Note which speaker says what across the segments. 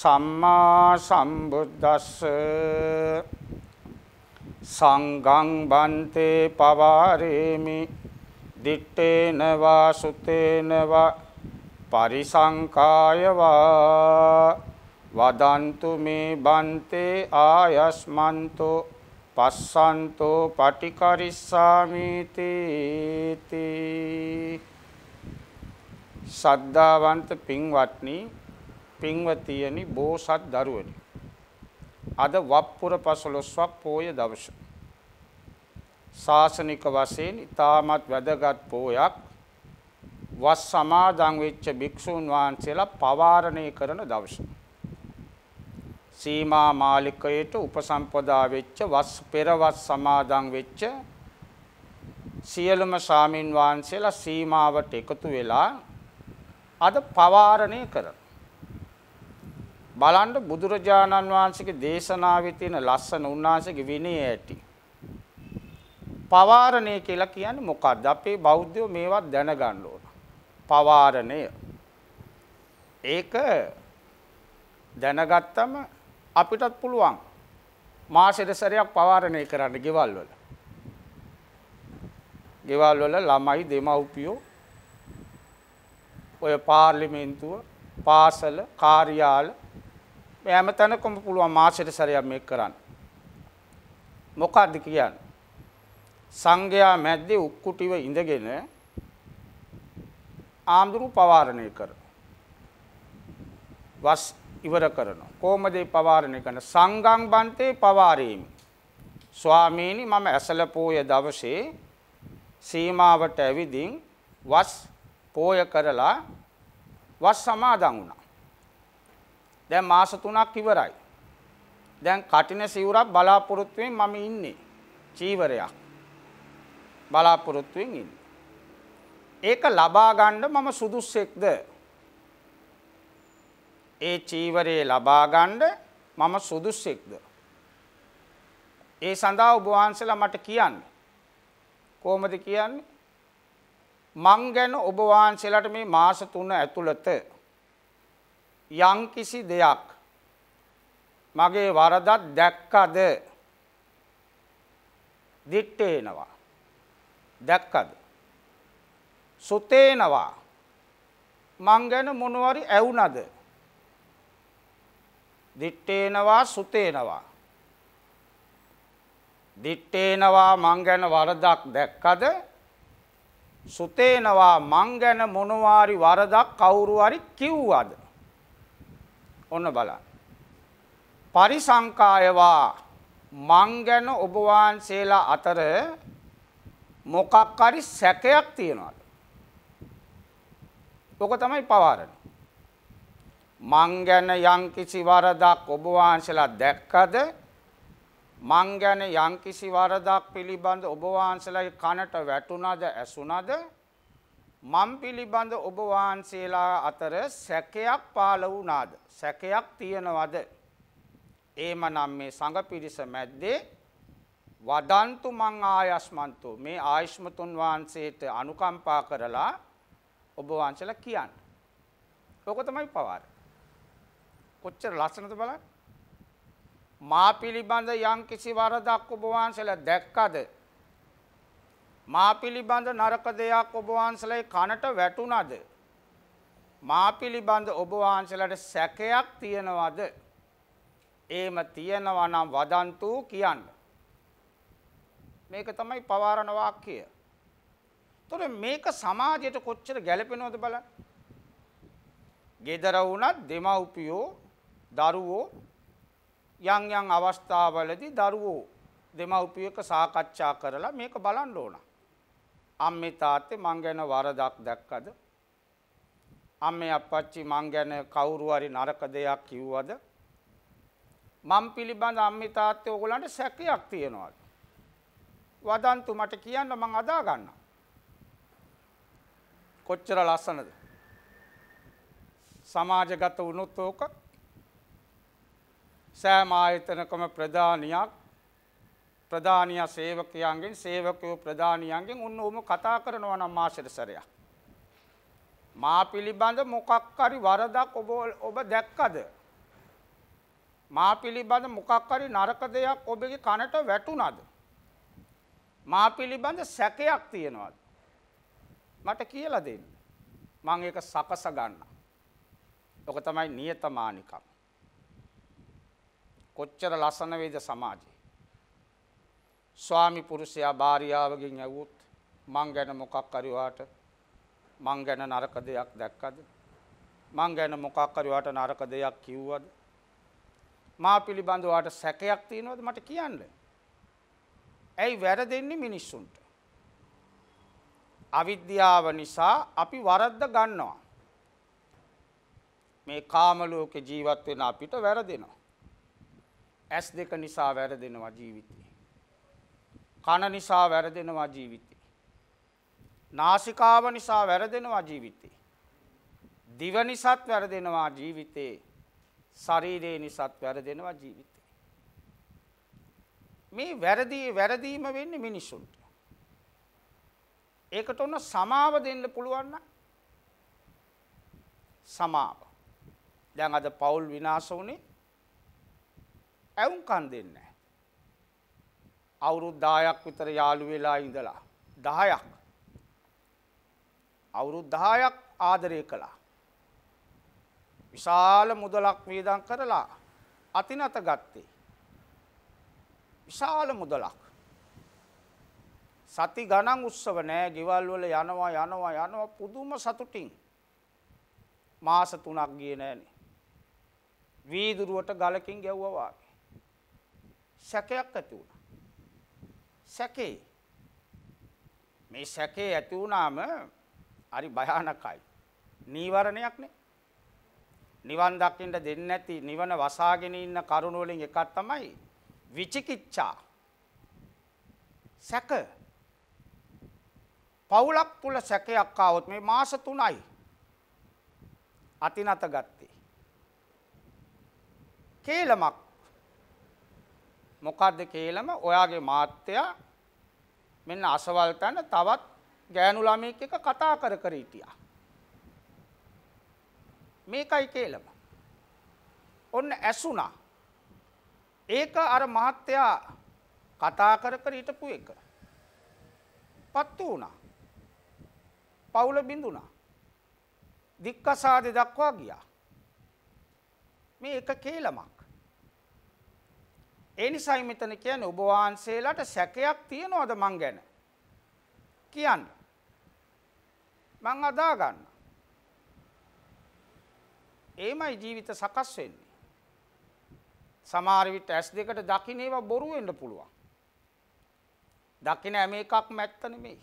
Speaker 1: සම්මා සම්බුද්දස්ස සංගං බන්තේ පවාරේමි දිත්තේන වාසුතේන වා පරිසංකාය වා වදන්තු මේ බන්තේ ආයස්මන්තෝ පස්සන්තෝ පටිකරිස්සාමීති තී සද්ධාවන්ත පින්වත්නි පින්වතියනි බෝසත් දරුවනි අද වප්පුර පසළොස්වක් පෝය දවස ශාසනික වශයෙන් ඊටමත් වැදගත් පෝයක් වස් සමාදන් වෙච්ච භික්ෂුන් වහන්සේලා පවාරණය කරන දවස සීමා මාලිකයට උපසම්පදා වෙච්ච වස් පෙරවස් සමාදන් වෙච්ච සියලුම ශාමින් වහන්සේලා සීමාවට එකතු වෙලා අද පවාරණය කරන බලන්න බුදුරජාණන් වහන්සේගේ දේශනාවේ තියෙන ලස්සන උන්වහන්සේගේ විනය ඇති. පවාරණය කියලා කියන්නේ මොකක්ද? අපේ බෞද්ධයෝ මේවත් දැනගන්න ඕන. පවාරණය. ඒක දැනගත්තම අපිටත් පුළුවන් මාසෙට සැරයක් පවාරණය කරන්න ගෙවල් වල. ගෙවල් වල ළමයි දෙමව්පියෝ ඔය පාර්ලිමේන්තුව පාසල කාර්යාල හැම තැනකම පුළුවන් මාසෙට සැරයක් මේක කරන්න. මොකද්ද කියන්නේ? සංඝයා මැද්දේ උක්කුටිව ඉඳගෙන ආම්දුරු පවාරණය කර. වස් ඉවර කරනවා. කොහොමද ඒ පවාරණය කරන්නේ? සංගම් බන්තේ පවාරේමි. ස්වාමීනි මම ඇසල පෝය දවසේ සීමාවට ඇවිදින් වස් පෝය කරලා වස් සමාදන් වුණා. දැන් මාස 3ක් ඉවරයි. දැන් කටින සිවුරක් බලාපොරොත්තුෙන් මම ඉන්නේ. චීවරයක්. බලාපොරොත්තුෙන් ඉන්නේ. ඒක ලබා ගන්න මම සුදුස්සෙක්ද? ඒ චීවරේ ලබා ගන්න මම සුදුස්සෙක්ද? ඒ සඳහා ඔබ වහන්සලා මට කියන්න. කොහොමද කියන්නේ? මං ගැන ඔබ වහන්සේලාට මේ මාස 3 ඇතුළත යම්කිසි දෙයක් මගේ වරදක් දැක්කද දිට්ඨේනවා දැක්කද සුතේනවා මං ගැන මොනවරි ඇවුනද දිට්ඨේනවා සුතේනවා දිට්ඨේනවා මං ගැන වරදක් දැක්කද සුතේනවා මං ගැන මොනවාරි වරදක් කවුරු හරි කිව්වද ඔන්න බලන්න. පරිසංකායවා මං ගැන ඔබ වහන්සේලා අතර මොකක් හරි සැකයක් තියනවාද? ඔක තමයි පවාරණ. මං ගැන යම්කිසි වරදක් ඔබ වහන්සේලා දැක්කද? මං ගැන යම්කිසි වරදක් පිළිබඳ ඔබ වහන්සේලාගේ කනට වැටුණාද ඇසුණාද? මම පිළිබඳ ඔබ වහන්සේලා අතර සැකයක් පාල වුණාද? සැකයක් තියනවද? එමනම් මේ සංඝ පිරිස මැද්දේ වදන්තු මං ආයස්මන්තු මේ ආයෂ්මතුන් වහන්සේට අනුකම්පා කරලා ඔබ වහන්සලා කියන්න. ඕක තමයි පවාර. කොච්චර ලස්සනද බලන්න. මා පිළිබඳ යම් කිසි වරදක් ඔබ වහන්සලා දැක්කද? මා පිළිබඳ නරක දෙයක් ඔබ වහන්සේලාගේ කනට වැටුණද? මා පිළිබඳ ඔබ වහන්සේලාට සැකයක් තියනවද? එහෙම තියනවා නම් වදන්තු කියන්න. මේක තමයි පවාරණ වාක්‍යය. ତොර මේක සමාජයට කොච්චර ගැළපෙනවද බලන්න. gedara වුණත් දෙමව්පියෝ දරුවෝ යම් යම් අවස්ථාවලදී දරුවෝ දෙමව්පියක සාකච්ඡා කරලා මේක බලන්න ඕනා. අම්මේ තාත්තේ මං ගැන වරදක් දැක්කද? අම්මේ අප්පච්චි මං ගැන කවුරු හරි නරක දෙයක් කිව්වද? මම් පිළිබඳ අම්මේ තාත්තේ ඕගොල්ලන්ට සැකයක් තියනවාද? වදන්තු මට කියන්න මං අදා ගන්නවා. කොච්චර ලස්සනද? සමාජගත වුණොත් ඕක සෑම ආයතනකම ප්‍රධානියක් ප්‍රධානියා සේවකයන්ගෙන් සේවකයෝ ප්‍රධානියන්ගෙන් උන් උම කතා කරනවා නම් මාසෙට සැරයක්. මා පිළිබඳ මොකක් හරි වරදක් ඔබ ඔබ දැක්කද? මා පිළිබඳ මොකක් හරි නරක දෙයක් ඔබගේ කනට වැටුණද? මා පිළිබඳ සැකයක් තියනවාද? මට කියලා දෙන්න. මම ඒක සකස ගන්නම්. ඔක තමයි නියතමානිකම්. කොච්චර ලස්සන වේද සමාජය. ස්වාමි පුරුෂයා භාරියාවගෙන් ඇවුත් මං ගැන මොකක් හරිවාට මං ගැන නරක දෙයක් දැක්කද මං ගැන මොකක් හරිවාට නරක දෙයක් කිව්වද මා පිළිබඳවට සැකයක් තියෙනවද මට කියන්න ඇයි වැරදෙන්නේ මිනිස්සුන්ට අවිද්‍යාව නිසා අපි වරද්ද ගන්නවා මේ කාමලෝක ජීවත් වෙන අපිට වැරදෙනවා ඇස් දෙක නිසා වැරදෙනවා ජීවිතය කන නිසා වැරදෙනවා ජීවිතේ. නාසිකාව නිසා වැරදෙනවා ජීවිතේ. දිව නිසාත් වැරදෙනවා ජීවිතේ. ශරීරේ නිසාත් වැරදෙනවා ජීවිතේ. මේ වැරදි වැරදීම වෙන්නේ මිනිසුන්ට. ඒකට ඔන්න සමාව දෙන්න පුළුවන් සමාව. දැන් අද පෞල් විනාශ වුනේ ඇවුම්කන් දෙන්නේ අවුරුද්දායක් විතර යාළු වෙලා ඉඳලා. දහයක්. අවුරුද්දායක් ආදරය කළා. විශාල මුදලක් වේදන් කරලා අතිනත ගත්තේ. විශාල මුදලක්. සති ගණන් උත්සව නෑ ගෙවල් වල යනවා යනවා යනවා පුදුම සතුටින් මාස 3ක් ගියේ නෑනේ වීදුරුවට ගලකින් ගැව්වා වගේ සැකයක් ඇති වුණා සැකේ. මේ සැකේ ඇති වුණාම හරි භයානකයි. නීවරණයක් නේ. නිවන් දකින්න දෙන්නේ නැති නිවන වසාගෙන ඉන්න කරුණ වලින් එකක් තමයි විචිකිච්ඡා. සැක. පවුලක් තුල සැකයක් ආවොත් මේ මාස 3යි අතිනත ගත්තේ. කේලමක් මොකද්ද කියලාම ඔයාගේ මාත්‍යා මෙන්න අසවල් තැන තවත් ගෑනු ළමයෙක් එක කතා කර කර හිටියා. මේකයි කියලාම. ඔන්න ඇසුණා. ඒක අර මහත්තයා කතා කර කර හිටපු එක. පත්තු වුණා. පවුල බිඳුණා. දික්කසාදේ දක්වා ගියා. මේ එක කේලමක්. ඒ නිසයි මෙතන කියන්නේ ඔබ වහන්සේලාට සැකයක් තියනවද මං ගැන? කියන්න. මං අදා ගන්න. ඒමයි ජීවිත සකස් වෙන්නේ. සමහර විට ඇස් දෙකට දකින්න ඒවා බොරු වෙන්න පුළුවන්. දකින්න හැම එකක්ම ඇත්ත නෙමෙයි.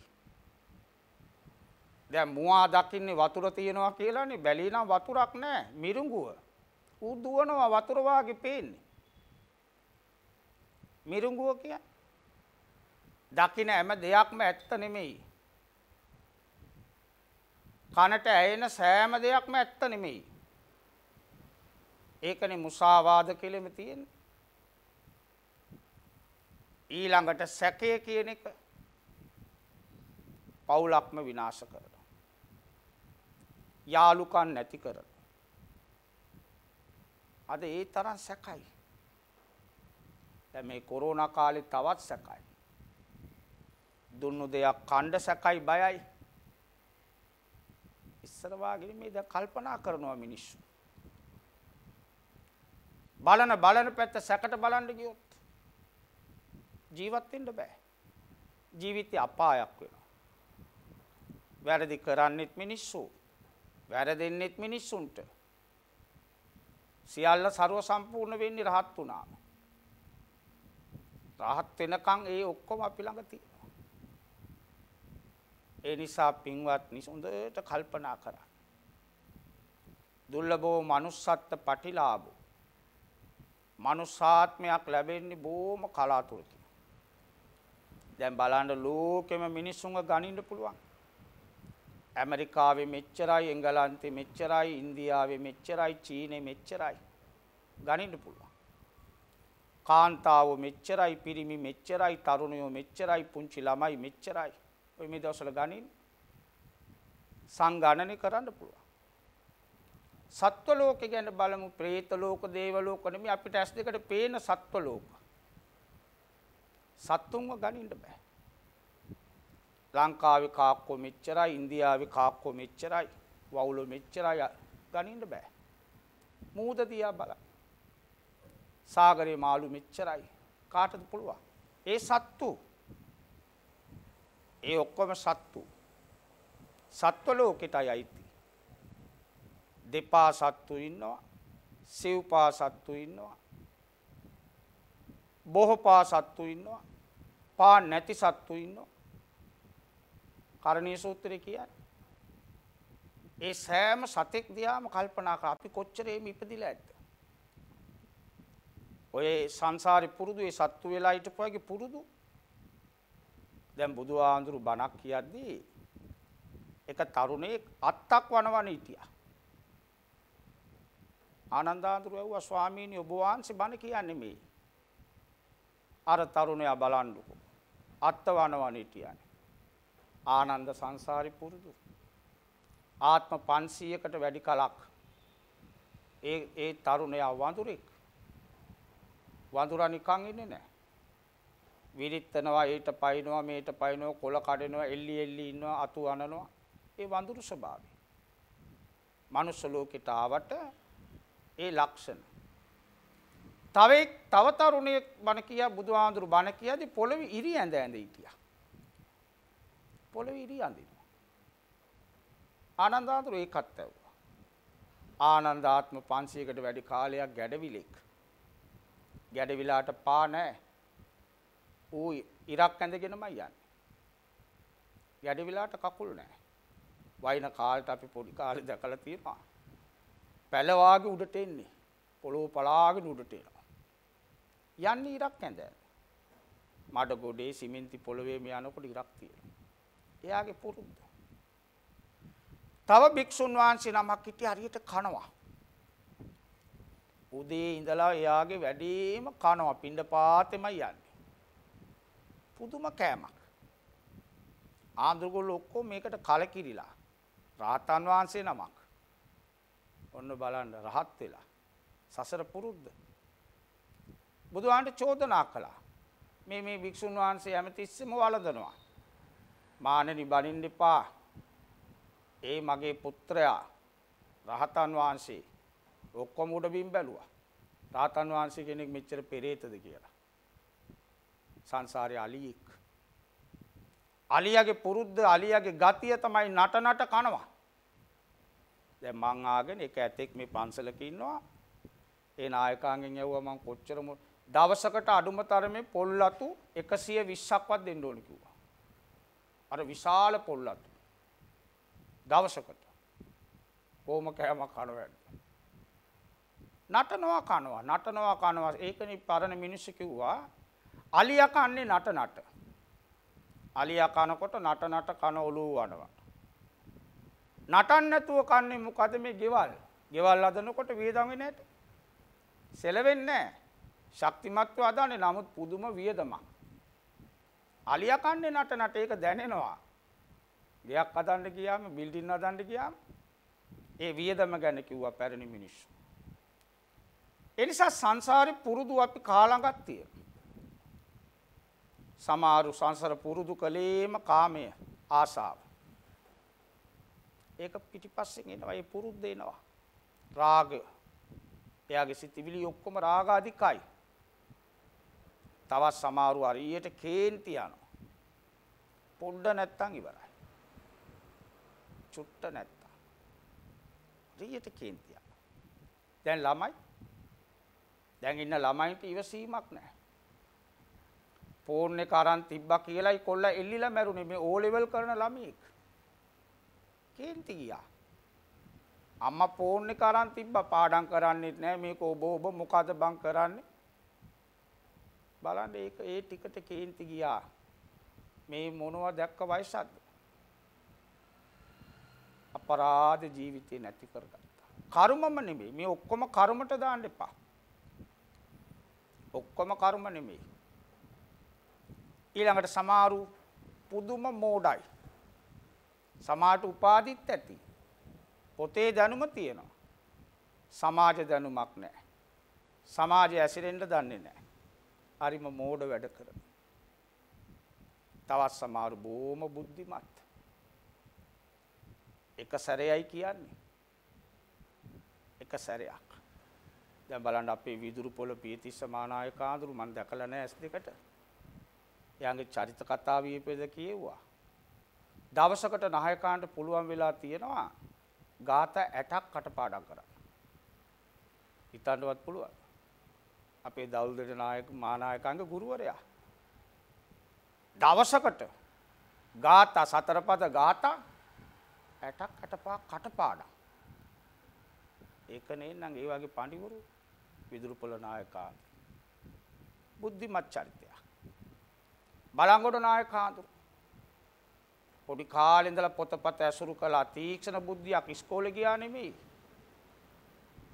Speaker 1: දැන් මුවා දකින්නේ වතුර තියනවා කියලානේ බැලීනම් වතුරක් නැහැ මිරිඟුව. ඌ දුවනවා වතුර වාගේ පේන්නේ. මිරිඟුව කියන්නේ. දකින හැම දෙයක්ම ඇත්ත නෙමෙයි. කනට ඇයෙන සෑම දෙයක්ම ඇත්ත නෙමෙයි. ඒකනේ මුසාවාද කියලා මේ තියෙන්නේ. ඊළඟට සැකය කියන එක පවුලක්ම විනාශ කරනවා. යාලුකම් නැති කරනවා. අද ඒ තරම් සැකයි. දැන් මේ කොරෝනා කාලේ තවත් සැකයි. දුන්නු දෙයක් කණ්ඩ සැකයි බයයි. ඉස්සර වාගේ මේ දැන් කල්පනා කරනවා මිනිස්සු. බලන බලන පැත්ත සැකට බලන්න ගියොත් ජීවත් වෙන්න බෑ. ජීවිතේ අපායක් වෙනවා. වැරදි කරන්නෙත් මිනිස්සු. වැරදෙන්නෙත් මිනිස්සුන්ට. සියල්ල ਸਰව සම්පූර්ණ වෙන්නේ රහත් වුණාම. රහත් වෙනකන් ඒ ඔක්කොම අපි ළඟ තියෙනවා. ඒ නිසා පින්වත්නි හොඳට කල්පනා කරන්න. දුර්ලභෝ manussත්ත පටිලාභෝ. manussාත්මයක් ලැබෙන්නේ බොහොම කලාතුරකින්. දැන් බලන්න ලෝකෙම මිනිස්සුන්ව ගනින්න පුළුවන්. ඇමරිකාවේ මෙච්චරයි එංගලන්තේ මෙච්චරයි ඉන්දියාවේ මෙච්චරයි චීනේ මෙච්චරයි ගනින්න පුළුවන්. කාන්තාව මෙච්චරයි පිරිමි මෙච්චරයි තරුණයෝ මෙච්චරයි පුංචි ළමයි මෙච්චරයි ඔය මේ දවසල ගනින් සංගණනය කරන්න පුළුවන්. සත්ව ලෝකෙ ගැන බලමු ප්‍රේත ලෝක දේව ලෝක නෙමෙයි අපිට ඇස් දෙකට පේන සත්ව ලෝක. සත්තුන්ව ගනින්න බෑ. ලංකාවේ කාක්කෝ මෙච්චරයි ඉන්දියාවේ කාක්කෝ මෙච්චරයි වවුලෝ මෙච්චරයි ගනින්න බෑ. මූද තියා බලන්න. සාගරයේ මාළු මෙච්චරයි. කාටද පුළුවන්? ඒ සත්තු. ඒ ඔක්කොම සත්තු. සත්ව ලෝකෙටයි අයිති. දෙපා සත්තු ඉන්නවා. සිව්පා සත්තු ඉන්නවා. බොහෝපා සත්තු ඉන්නවා. පා නැති සත්තු ඉන්නවා. කරණීය සූත්‍රය කියන්නේ ඒ සෑම සතෙක් දිහාම කල්පනා කර අපි කොච්චර මේ ඉපදිලා ඇද්ද ඔය සංසාරේ පුරුදු ඒ සත්තු වෙලා හිටපු අයගේ පුරුදු. දැන් බුදු ආඳුරු බණක් කියද්දී එක තරුණයෙක් අත්තක් වනවන හිටියා. ආනන්ද ආඳුරු ඇහුවා ස්වාමීනි ඔබ වහන්සේ බණ කියන්නේ මේ. අර තරුණයා බලන්නකො. අත්ත වනවන හිටියානේ. ආනන්ද සංසාරේ පුරුදු. ආත්ම 500කට වැඩි කලක් ඒ ඒ තරුණයා වඳුරෙක් වඳුරා නිකන් ඉන්නේ නැහැ. විරිත්තනවා ඊට පයින්නවා මේට පයින්නවා කොළ කඩනවා එල්ලි එල්ලි ඉන්නවා අතු අනනවා. ඒ වඳුරු ස්වභාවය. මනුස්ස ලෝකෙට ආවට ඒ ලක්ෂණ. තව තව තරුණයෙක් බණ කියා බුදුහාඳුරු බණ කියදී පොළවේ ඉරි ඇඳ ඇඳ හිටියා. පොළවේ ඉරි අඳිනවා. ආනන්දාඳුරු ඒකත් ඇව්වා. ආනන්දාත්ම 500කට වැඩි කාලයක් ගැඩවිලෙක්. ගැට විලාට පා නැහැ. ඌ ඉරක් ඇඳගෙනමයි යන්නේ. ගැට විලාට කකුල් නැහැ. වයින් කාලට අපි පොඩි කාලේ දැකලා තියෙනවා. පැල වාගේ උඩට එන්නේ. පොළොව පලාගෙන උඩට එනවා. යන්නේ ඉරක් ඇඳ. මඩ ගොඩේ සිමෙන්ති පොළවේ මේ යනකොට ඉරක් තියෙනවා. එයාගේ පුරුද්ද. තව භික්ෂුන් වහන්සේ නමක් හිටිය හරියට කනවා. උදේ ඉඳලා එයාගේ වැඩිම කනවා පින්ඩ පාතෙමයි යන්නේ. පුදුම කෑමක්. ආන්දරගොල්ලෝ ඔක්කොම මේකට කලකිරිලා. රාහතන් වහන්සේ නමක්. ඔන්න බලන්න රහත් වෙලා. සසර පුරුද්ද. බුදුහාන්ට චෝදනා කළා. මේ මේ භික්ෂුන් වහන්සේ හැමතිස්සෙම වළඳනවා. මානෙනි බණින්න එපා. ඒ මගේ පුත්‍රයා රහතන් වහන්සේ ඔක්කොම උඩ බිම් බැලුවා. රාතන් වහන්සේ කෙනෙක් මෙච්චර පෙරේතද කියලා. සංසාරේ අලියෙක්. අලියාගේ පුරුද්ද අලියාගේ ගතිය තමයි නට නට කනවා. දැන් මං ආගෙන එක ඇතෙක් මේ පන්සලක ඉන්නවා. ඒ නායකයන්ගෙන් ඇහුවා මං කොච්චර දවසකට අඩුම තරමේ පොල් අතු 120ක්වත් දෙන්න ඕන කිව්වා. අර විශාල පොල් අතු. දවසකට. කොහොම කෑමක් කනවද? නටනවා කනවා නටනවා කනවා ඒකනේ පරණ මිනිස්සු කිව්වා අලියා කන්නේ නට නට. අලියා කනකොට නට නට කන ඔලුව වනවා. නටන්න නැතුව කන්නේ මොකද මේ ගෙවල්? ගෙවල් හදනකොට වියදම් වෙන්නේ නැහැ. සෙලවෙන්නේ නැහැ. ශක්තිමත්ව හදන්නේ නමුත් පුදුම වියදමක්. අලියා කන්නේ නට නට ඒක දැනෙනවා. ගයක් හදන්න ගියාම බිල්ඩින් හදන්න ගියාම ඒ වියදම ගැන කිව්වා පැරණි මිනිස්සු. එනිසා සංසාරේ පුරුදු අපි කාලඟක් තියෙනවා. සමාරු සංසාර පුරුදු කලේම කාමය ආසාව. ඒක පිටිපස්සෙන් එනවා ඒ පුරුද්ද එනවා. රාගය. එයාගේ සිතිවිලි ඔක්කොම රාගාධිකයි. තවත් සමාරු හරියට කේන්ති යනවා. පොඩ්ඩ නැත්තම් ඉවරයි. චුට්ට නැත්තම්. හරියට කේන්ති යනවා. දැන් ළමයි දැන් ඉන්න ළමයින්ට ඉවසීමක් නැහැ. ෆෝන් එක අරන් තිබ්බා කියලායි කොල්ලා එල්ලිලා මැරුණේ මේ ඕ ලෙවල් කරන ළමයෙක්. කේන්ති ගියා. අම්මා ෆෝන් එක අරන් තිබ්බා පාඩම් කරන්නෙත් නැහැ මේක ඔබ ඔබ මොකද බං කරන්නේ? බලන්න ඒක ඒ ටිකට කේන්ති ගියා. මේ මොනවා දැක්ක වයසක්ද? අපරාධ ජීවිතේ නැති කරගත්තා. කර්මම නෙමෙයි මේ ඔක්කොම කර්මට දාන්න එපා. ඔක්කොම කර්ම නෙමෙයි. ඊළඟට සමාරු පුදුම මෝඩයි. සමාට උපාදිත් ඇති. පොතේ දැනුම තියෙනවා. සමාජ දැනුමක් නැහැ. සමාජය ඇසිරෙන්න දන්නේ නැහැ. හරිම මෝඩ වැඩ කරන. තවත් සමාරු බොහොම බුද්ධිමත්. එක සැරයයි කියන්නේ. එක සැරයක්. දැන් බලන්න අපේ විදුරු පොළ පීතිස්ස මානායක ආඳුරු මම දැකලා නැහැ ඇස් දෙකට. එයාගේ චරිත කතා වීපෙද කියෙව්වා. දවසකට නායකාන්ට පුළුවන් වෙලා තියෙනවා ગાත 60ක් කටපාඩම් කරන්න. හිතන්නවත් පුළුවන්. අපේ දවුල්දෙට නායක මානායකංගේ ගුරුවරයා. දවසකට ગાත සතරපද ગાත 60ක් කටපා කටපාඩම්. ඒක නේ නම් ඒ වගේ පඬිවරු විදුරුපොළ නායකා බුද්ධිමත් චරිතයක්. බලංගොඩ නායකහඳුරු. පොඩි කාලේ ඉඳලා පොතපත ඇසුරු කළා තීක්ෂණ බුද්ධියක් ඉස්කෝලේ ගියා නෙමෙයි.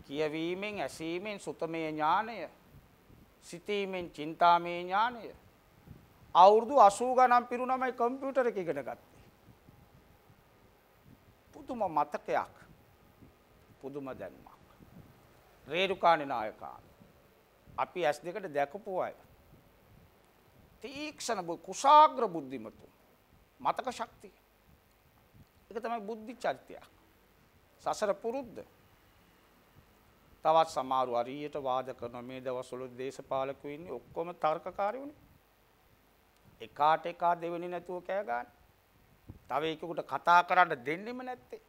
Speaker 1: කියවීමෙන් ඇසීමෙන් සුතමේ ඥානය සිතීමෙන් චින්තාමේ ඥානය අවුරුදු 80 ගණන් පිරුණමයි කම්පියුටර් එක ඉගෙන ගත්තේ. පුදුම මතකයක්. පුදුම දැනුම. රේරුකාණේ නායකා. අපි ඇස් දෙකට දැකපු අය. තීක්ෂණ කුසాగ්‍ර බුද්ධිමතු. මතක ශක්තිය. ඒක තමයි බුද්ධි චරිතය. සසර පුරුද්ද. තවත් සමහරු හරියට වාද කරන මේ දවස්වල දේශපාලකයෝ ඉන්නේ ඔක්කොම තර්කකාරීවනේ. එකාට එකා දෙවෙනි නැතුව කෑ ගන්න. තව එකෙකුට කතා කරන්න දෙන්නෙම නැත්තේ.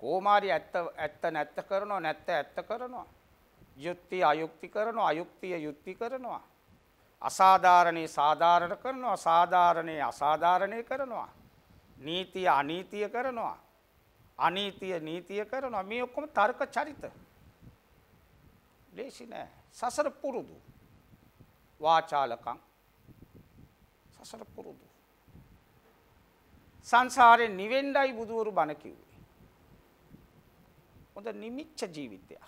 Speaker 1: කොමාරි ඇත්ත ඇත්ත නැත්ත කරනවා නැත්ත ඇත්ත කරනවා. යුක්ති අයුක්ති කරනවා අයුක්තිය යුක්ති කරනවා. අසාධාරණේ සාධාරණ කරනවා සාධාරණේ අසාධාරණේ කරනවා. නීතිය අනීතිය කරනවා. අනීතිය නීතිය කරනවා මේ ඔක්කොම තර්ක චරිත. ලේසි නෑ. සසර පුරුදු. වාචාලකම් සසර පුරුදු. සංසාරයෙන් නිවෙන්නයි බුදුවරු බණ කිව්වේ. හොඳ නිමිච්ච ජීවිතයක්.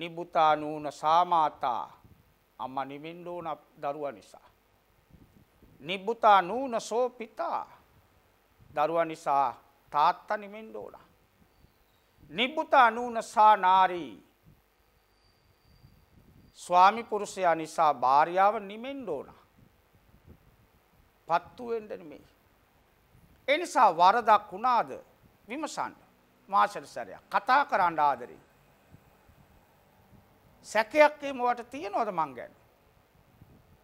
Speaker 1: නිබුතා නූන සාමාතා අම්මා නිවෙන්න ඕන දරුවා නිසා. නිබුතා නූන සෝ පිතා දරුවා නිසා තාත්තා නිවෙන්න ඕන. නිබුතා නූන සා නාරී ස්වාමි පුරුෂයා නිසා භාර්යාව නිමෙන්න ඕන. පත්තු වෙන්න නෙමෙයි. ඒ නිසා වරදක් වුණාද විමසන්න. මාසෙට සැරයක් කතා කරන්න ආදරේ. සැකයක් ඒ මොකට තියනවද මං ගැන?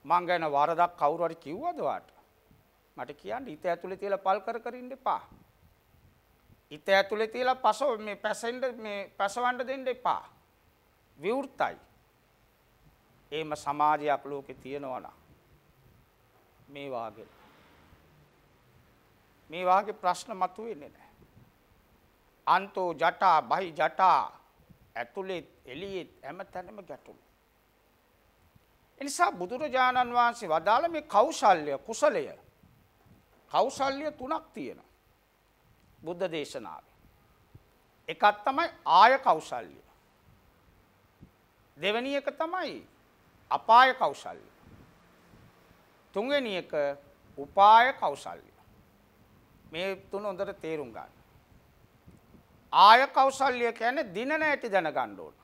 Speaker 1: මං ගැන වරදක් කවුරු හරි කිව්වද වාට? මට කියන්න හිත ඇතුලේ තියලා පල් කර කර ඉන්න එපා. හිත ඇතුලේ තියලා පස මේ පැසෙන්න මේ පැසවන්න දෙන්න එපා. විවෘතයි. එහෙම සමාජයක් ලෝකේ තියෙනවා නම් මේ වාගේ මේ වාගේ ප්‍රශ්න මතුවෙන්නේ නැහැ. අන්තෝ ජටා බහි ජටා ඇතුළෙත් එළියෙත් හැමතැනම ගැටුම්. එනිසා බුදුරජාණන් වහන්සේ වදාළ මේ කෞශල්‍ය කුසලය කෞශල්‍ය තුනක් තියෙනවා. බුද්ධ දේශනාවේ. එකක් තමයි ආය කෞශල්‍ය. දෙවැනි එක තමයි අපාය කෞශල්‍ය. තුන්වැනි එක උපාය කෞශල්‍ය. මේ තුන හොඳට තේරුම් ගන්න. ආය කෞසල්‍ය කියන්නේ දිනන ඇති දැනගන්න ඕන.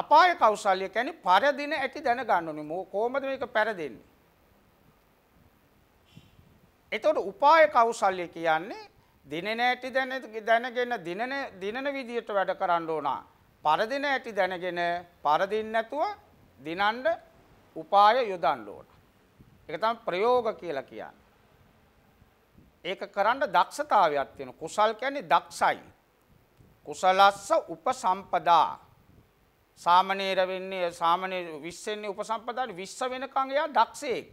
Speaker 1: අපාය කෞසල්‍ය කියන්නේ පරදින ඇති දැනගන්න ඕනේ. කොහොමද මේක පරදින්නේ? එතකොට උපාය කෞසල්‍ය කියන්නේ දිනන ඇති දැනගෙන දිනන දිනන විදියට වැඩ කරන්න ඕන. පරදින ඇති දැනගෙන පරදින්න නැතුව දිනන්න උපාය යොදන්න ඕන. ඒක තමයි ප්‍රයෝග කියලා කියන්නේ. ඒක කරන්න දක්ෂතාවයක් තියෙන. කුසල් කියන්නේ දක්ෂයි. කුසලස්ස උපසම්පදා. සාමණේර වෙන්නේ සාමණේර 20 වෙනි උපසම්පදාට 20 වෙනකන් එයා දක්ෂයෙක්.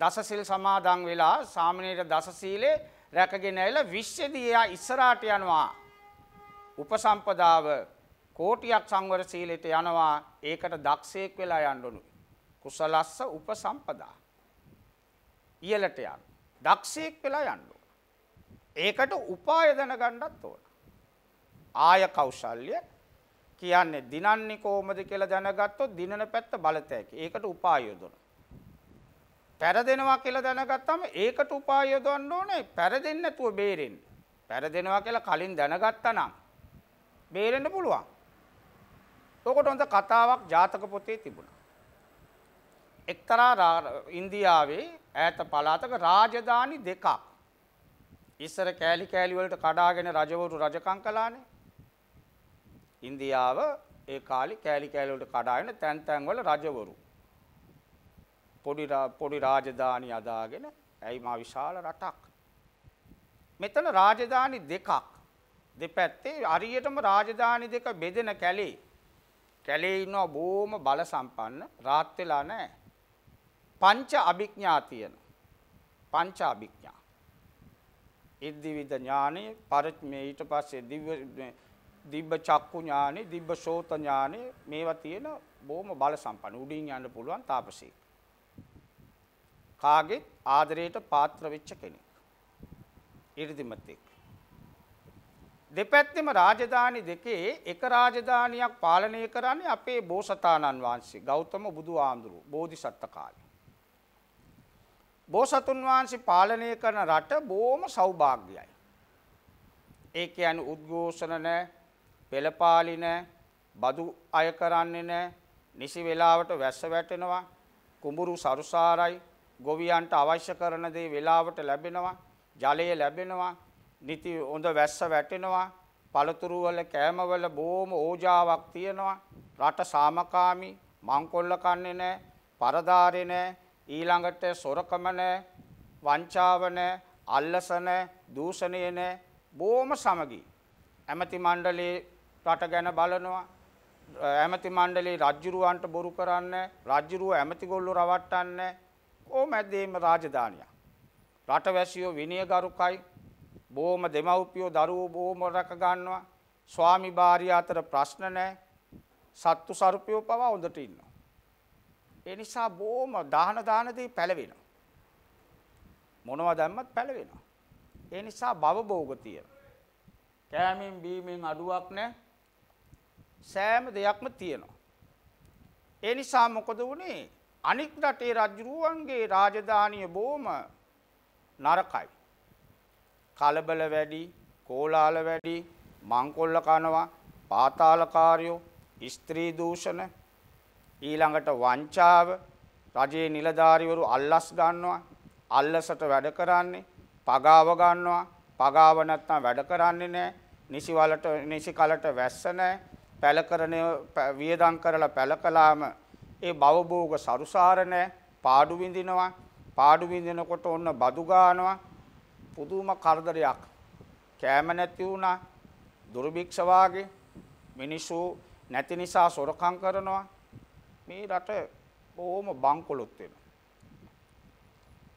Speaker 1: දසසිල් සමාදන් වෙලා සාමණේර දසසීලේ රැකගෙන ඇවිල්ලා 20 දී එයා ඉස්සරහට යනවා. උපසම්පදාව කෝටියක් සංවර සීලයට යනවා. ඒකට දක්ෂයෙක් වෙලා යන්න කුසලස්ස උපසම්පදා. ඉහළට යන්න. දක්ෂයෙක් වෙලා යන්න ඒකට උපාය දැනගන්නත් ඕන. ආය කෞශල්‍ය කියන්නේ දිනන්නේ කොහොමද කියලා දැනගත්තොත් දිනන පැත්ත බලතැකි. ඒකට උපාය යොදවන. පෙරදෙනවා කියලා දැනගත්තම ඒකට උපාය යොදවන්න ඕනේ. පෙරදෙන්නේ නැතුව බේරෙන්න. පෙරදෙනවා කියලා කලින් දැනගත්තා නම් බේරෙන්න පුළුවන්. ඔකට හොඳ කතාවක් ජාතක පොතේ තිබුණා. එක්තරා ඉන්දියාවේ ඈත පළාතක රාජධානි දෙකක්. ඉස්සර කෑලි කෑලි වලට කඩාගෙන රජවරු රජකම් කළානේ. ඉන්දියාව ඒ කාලේ කෑලි කෑලි වලට කඩාගෙන තැන් තැන් වල රජවරු පොඩි පොඩි රාජධානි අදාගෙන ඇයි මා විශාල රටක්. මෙතන රාජධානි දෙකක්. දෙපැත්තේ හරියටම රාජධානි දෙක බෙදෙන කැලේ. කැලේ ඉන්නවා බොහොම බල සම්පන්න රාත් වෙලා නැහැ. පංච අභිඥා තියෙනවා. පංච අභිඥා. ඉද්දිවිද ඥානෙ පරිච්මේ ඊට පස්සේ දිව්‍ය දිබ්බ චක්කු ඥානෙ, දිබ්බ ශෝත ඥානෙ මේවා තියෙන බොහොම බල සම්පන්න උඩින් යන්න පුළුවන් තාපසී. කාගේ ආදරයට පාත්‍ර වෙච්ච කෙනෙක්. 이르දිමතෙක්. දෙපැත්තෙම රාජධානි දෙකේ එක රාජධානියක් පාලනය කරන්නේ අපේ බෝසතාණන් වහන්සේ ගෞතම බුදු ආඳුරු බෝධිසත්ත්ව කාලේ. බෝසතුන් වහන්සේ පාලනය කරන රට බොහොම සෞභාග්‍යයි. ඒ කියන්නේ උද්ඝෝෂණ නැහැ, පෙළපාලි නැහැ, බදු අය කරන්නේ නැහැ, නිසි වේලාවට වැස්ස වැටෙනවා, කුඹුරු සරුසාරයි, ගොවියන්ට අවශ්‍ය කරන දේ වේලාවට ලැබෙනවා, ජලය ලැබෙනවා, නිති හොඳ වැස්ස වැටෙනවා, පළතුරු වල කෑම වල බොහොම ඕජාවක් තියෙනවා රට සාමකාමී මංකොල්ල කන්නේ නැහැ පරදාරේ නැහැ ඊළඟට සොරකම වංචාවන අල්ලසන දූෂණයන බොහොම සමගි ඇමති මණ්ඩලයේ රට ගැන බලනවා ඇමති මණ්ඩලයේ රජුරවන්ට බොරු කරන්න රජුරුව ඇමතිගොල්ලෝ රවට්ටන්න කොහොමදේම රාජධානිය රටවැසියෝ විනයගරුකයි බොහොම දෙමව්පියෝ දරුවෝ බොහොම රැක ගන්නවා ස්වාමි භාර්ය අතර ප්‍රශ්න නැහැ සත්තු සර්පියෝ පවා හොඳට ඉන්නවා ඒ නිසා බොහොම දාහන දානදී පැලවෙනවා. මොනවා දැම්මත් පැලවෙනවා. ඒ නිසා භව භෝග තියෙනවා. කෑමෙන් බීමෙන් අඩුවක් නැහැ. සෑම දෙයක්ම තියෙනවා. ඒ නිසා මොකද වුනේ? අනික් රටේ රජුරුවන්ගේ රාජධානිය බොහොම නරකයි. කලබල වැඩි, කෝලාහල වැඩි, මංකොල්ල කනවා, පාතාලකාරයෝ, ස්ත්‍රී දූෂණ ඊළඟට වංචාව රජයේ නිලධාරීවරු අල්ලස් ගන්නවා අල්ලසට වැඩ කරන්නේ පගාව ගන්නවා පගාව නැත්නම් වැඩ කරන්නේ නැහැ නිසි වලට නිසි කලට වැස්ස නැහැ පැලකරණය වියදම් කරලා පැලකලාම ඒ බවභෝග සරුසාර නැහැ පාඩු විඳිනවා පාඩු විඳිනකොට ඔන්න බදු ගන්නවා පුදුම කරදරයක් කෑම නැති වුණා දුර්භික්ෂ වාගේ මිනිස්සු නැති නිසා සොරකම් කරනවා මේ රට බොහොම බංකොලොත් වෙනවා.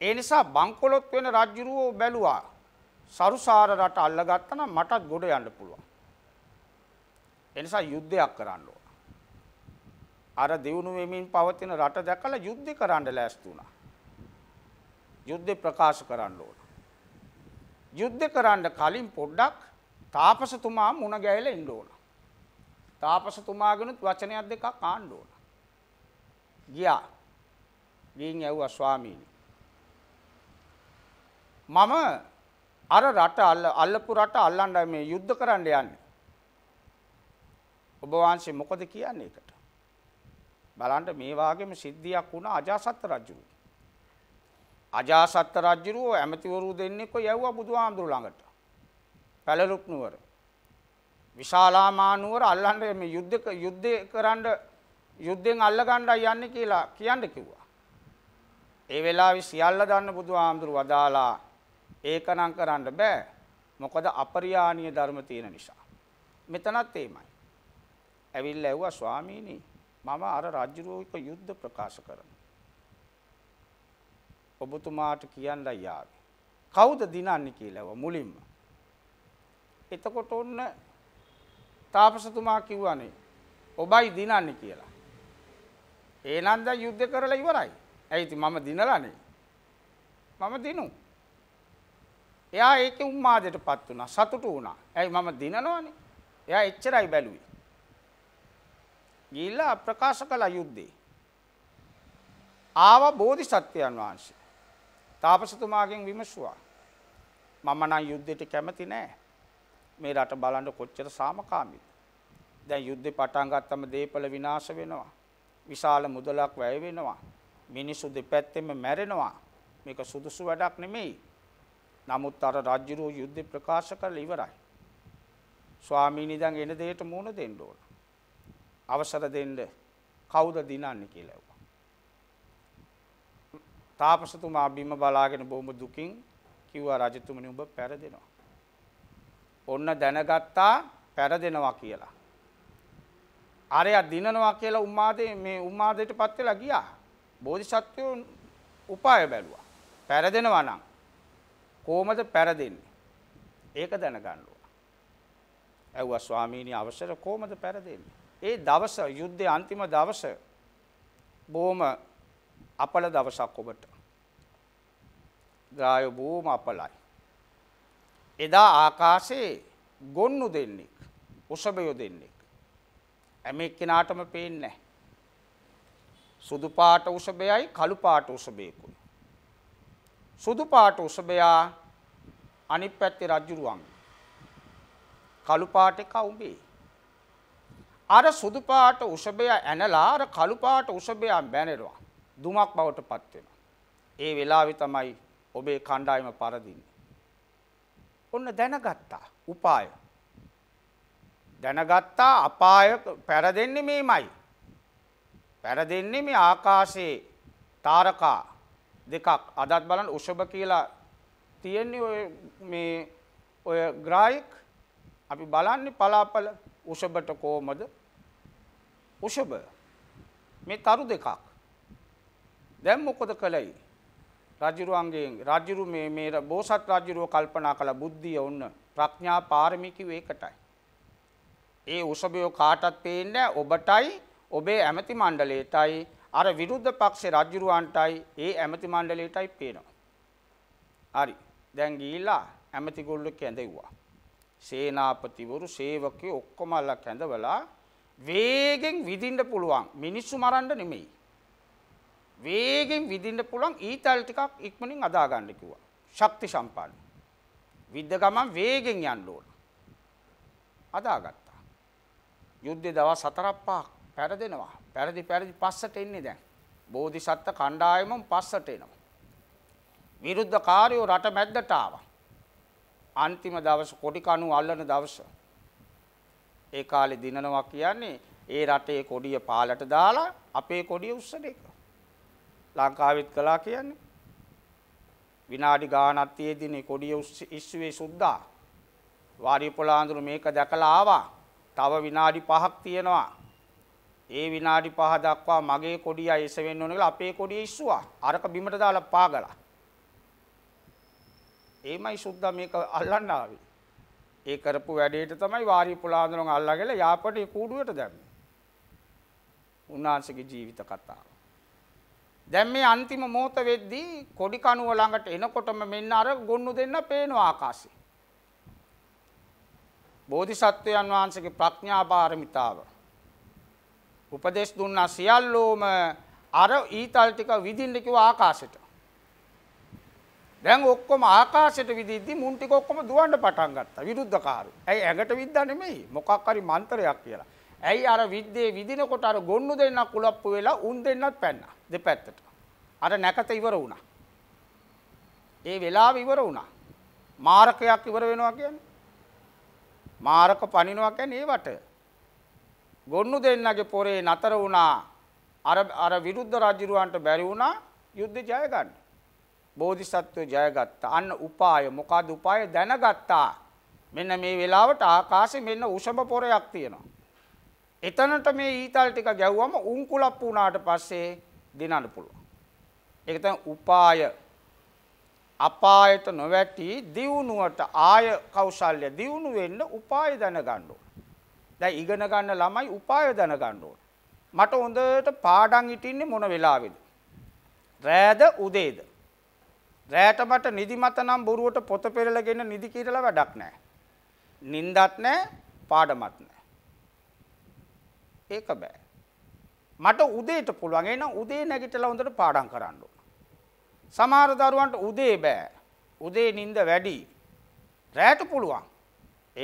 Speaker 1: ඒ නිසා බංකොලොත් වෙන රජුරෝ බැලුවා සරුසාර රට අල්ලගත්තා නම් මටත් ගොඩ යන්න පුළුවන්. ඒ නිසා යුද්ධයක් කරන්න ඕන. අර දිනුනු වෙමින් පවතින රට දැකලා යුද්ධ කරන්න ලෑස්ති වුණා. යුද්ධ ප්‍රකාශ කරන්න ඕන. යුද්ධ කරන්න කලින් පොඩ්ඩක් තාපසතුමා මුණ ගැහිලා ඉන්න ඕන. තාපසතුමාගෙනුත් වචනයක් දෙකක් ආන්න ඕන. ගියා. ගින් යවුවා ස්වාමීනි. මම අර රට අල්ල අල්ලපු රට අල්ලන්න මේ යුද්ධ කරන්න යන්නේ. ඔබ වහන්සේ මොකද කියන්නේ ඒකට? බලන්න මේ වාගේම සිද්ධියක් වුණා අජාසත් රජුගේ. අජාසත් රජුරෝ ඇමතිවරු දෙන්නෙක් යවුවා බුදුහාමුදුර ළඟට. පැලලුක් නුවර. විශාලාමා නුවර අල්ලන්න මේ යුද්ධ යුද්ධ කරන්න යුද්ධෙන් අල්ලගන්නයි යන්නේ කියලා කියන්න කිව්වා. ඒ වෙලාවේ සියල්ල දන්න බුදුහාමුදුරු වදාලා ඒකනම් කරන්න බෑ. මොකද අපරියාණීය ධර්ම තියෙන නිසා. මෙතනත් එයිමයි. ඇවිල්ලා ඇහුවා ස්වාමීනි මම අර රාජ්‍යරෝහික යුද්ධ ප්‍රකාශ කරනවා. ඔබතුමාට කියන්නයි ආවේ. කවුද දිනන්නේ කියලා මුලින්ම. එතකොට ඔන්න තාපසතුමා කිව්වනේ ඔබයි දිනන්නේ කියලා. එහෙනම් දැන් යුද්ධ කරලා ඉවරයි. ඇයි ඉතින් මම දිනලානේ. මම දිනු. එයා ඒකේ උම්මාදයටපත් වුණා, සතුටු වුණා. ඇයි මම දිනනවනේ. එයා එච්චරයි බැලුවේ. ගිහිල්ලා ප්‍රකාශ කළා යුද්ධේ. ආව බෝධිසත්වයන් වහන්සේ. තාපසතුමාගෙන් විමසුවා. මම නම් යුද්ධෙට කැමති නෑ. මේ රට බලන්න කොච්චර සාමකාමීද. දැන් යුද්ධේ පටන් ගත්තම දේපල විනාශ වෙනවා. විශාල මුදලක් වැය වෙනවා. මිනිසු දෙපැත්තෙම මැරෙනවා. මේක සුදුසු වැඩක් නෙමෙයි. නමුත් අර රජුරෝ යුද්ධ ප්‍රකාශ කරලා ඉවරයි. ස්වාමීනි දැන් එන දෙයට මුහුණ දෙන්න ඕන. අවසර දෙන්න කවුද දිනන්නේ කියලා ඇහුවා. තාපසතුමා බිම බලාගෙන බොහොම දුකින් කිව්වා රජතුමනි ඔබ පෙරදෙනවා. ඔන්න දැනගත්තා පෙරදෙනවා කියලා. අරයා දිනනවා කියලා උම්මාදේ මේ උම්මාදයටපත් වෙලා ගියා. බෝධිසත්වෝ උපාය බැලුවා. පෙරදෙනවා නම් කොහොමද පෙරදෙන්නේ? ඒක දැනගන්න ඕන. ඇව්වා ස්වාමීනි අවසර කොහොමද පෙරදෙන්නේ? ඒ දවස යුද්ධයේ අන්තිම දවස බොහොම අපල දවසක් ඔබට. ග්‍රාය බොහොම අපලයි. එදා ආකාශයේ ගොන්නු දෙන්නේ, උසබයෝ දෙන්නේ හැම එක්කෙනාටම පේන්නේ නැහැ. සුදු පාට උසබයයි කළු පාට උසබේකුයි. සුදු පාට උසබයා අනිත් පැත්තේ රජුරුවන්. කළු පාටේ කවුඹේ. අර සුදු පාට උසබයා ඇනලා අර කළු පාට උසබයා බැනෙනවා. දුමක් බවට පත් වෙනවා. ඒ වෙලාවේ තමයි ඔබේ කණ්ඩායම පරදින්නේ. ඔන්න දැනගත්තා. උපායෝ දැනගත්තා අපාය පැරදෙන්නේ මේමයි. පැරදෙන්නේ මේ ආකාශයේ තාරකා දෙකක් අදත් බලන්න උෂභ කියලා තියෙන්නේ ඔය මේ ඔය ග්‍රායික් අපි බලන්නේ පලාපල උෂභට කොහමද උෂභ මේ තරු දෙකක් දැන් මොකද කළේ රජුරුවන්ගෙන් රජුරු මේ මේ බෝසත් රජුරුව කල්පනා කළ බුද්ධිය වුණ ප්‍රඥා පාරමී කිව්ව එකටයි ඒ උසභයෝ කාටත් පේන්නේ ඔබටයි ඔබේ ඇමති මණ්ඩලයටයි අර විරුද්ධ පක්ෂේ රජුරවන්ටයි ඒ ඇමති මණ්ඩලයටයි පේනවා. හරි. දැන් ගිහිලා ඇමති ගොල්ලෝ කැඳෙව්වා. සේනාපතිවරු සේවකයෝ ඔක්කොම අල්ල කැඳවලා වේගෙන් විදින්න පුළුවන් මිනිස්සු මරන්න නෙමෙයි. වේගෙන් විදින්න පුළුවන් ඊතල් ටිකක් ඉක්මනින් අදා ගන්න කිව්වා. ශක්ති සම්පන්න. විද්ද ගමන් වේගෙන් යන්න ඕන. අදාගත්තා. යුද්ධේ දවස් 4ක් 5ක් පැරදෙනවා. පැරදි පැරදි පස්සට එන්නේ දැන්. බෝධිසත්ත්ව කණ්ඩායමම පස්සට එනවා. විරුද්ධ කාර්යෝ රට මැද්දට ආවා. අන්තිම දවස් කොඩි කණු අල්ලන දවස. ඒ කාලේ දිනනවා කියන්නේ ඒ රටේ කොඩිය පාලට දාලා අපේ කොඩිය උස්සන එක. ලංකාවෙත් කළා කියන්නේ විනාඩි ගානක් තියේදී කොඩිය ඉස්සුවේ සුද්දා වාරිපොළ ආඳුරු මේක දැකලා ආවා. තව විනාඩි 5ක් තියෙනවා. ඒ විනාඩි 5 දක්වා මගේ කොඩිය ඇස වෙන්න ඕන කියලා අපේ කොඩිය ඉස්සුවා. අරක බිමට දාලා පාගලා. ඒමයි සුද්දා මේක අල්ලන්න ආවේ. ඒ කරපු වැඩේට තමයි වාරි පුලාඳුරන් අල්ලාගෙන යාපට කූඩුවට දැම්මේ. උන්වහන්සේගේ ජීවිත කතාව. දැන් මේ අන්තිම මොහොත වෙද්දී කොඩි කණුව ළඟට එනකොටම මෙන්න අර ගොන්නු දෙන්න පේනවා ආකාශේ. බෝධිසත්වයන් වහන්සේගේ ප්‍රඥා පාරමිතාව උපදේශ දුන්නා සියල්ලෝම අර ඊතල් ටික විදින්න කිව්වා ආකාශයට. දැන් ඔක්කොම ආකාශයට විදිද්දි මුන් ටික ඔක්කොම දුවන්න පටන් ගත්තා විරුද්ධකාරී. ඇයි ඇඟට විද්දා නෙමෙයි මොකක් හරි මන්ත්‍රයක් කියලා. ඇයි අර විද්දේ විදිනකොට අර ගොන්නු දෙන්න කුලප්පු වෙලා උන් දෙන්නත් පැන්නා දෙපැත්තට. අර නැකත ඉවර වුණා. ඒ වෙලාව ඉවර වුණා. මාරකයක් ඉවර වෙනවා කියන්නේ මාරක පණිනවා කියන්නේ ඒවට. ගොන්නු දෙන්නගේ pore නතර වුණා. අර අර විරුද්ධ රජුරවන්ට බැරි වුණා යුද්ධ ජය ගන්න. බෝධිසත්වෝ ජයගත්තා. අන්න උපාය මොකද්ද උපාය දැනගත්තා. මෙන්න මේ වෙලාවට ආකාශේ මෙන්න උෂම pore-යක් තියෙනවා. එතනට මේ ඊතල් ටික ගැව්වම උන් කුලප්පු වුණාට පස්සේ දිනන්න පුළුවන්. ඒක තමයි උපාය අපායට නොවැටි දියුණුවට ආය කෞශල්‍ය දියුණු වෙන්න උපාය දැනගන්න දැන් ඉගෙන ගන්න ළමයි උපාය දැනගන්න මට හොඳට පාඩම් හිටින්නේ මොන වෙලාවේද? රෑද උදේද? රෑට මට නිදිමත නම් බොරුවට පොත පෙරලගෙන නිදි කිරලා වැඩක් නැහැ. නිින්දත් නැහැ, පාඩමත් නැහැ. ඒක බෑ. මට උදේට පුළුවන්. එහෙනම් උදේ නැගිටලා හොඳට පාඩම් කරන්න ඕන. සමහර දරුවන්ට උදේ බෑ. උදේ නිින්ද වැඩි. රැට පුළුවන්.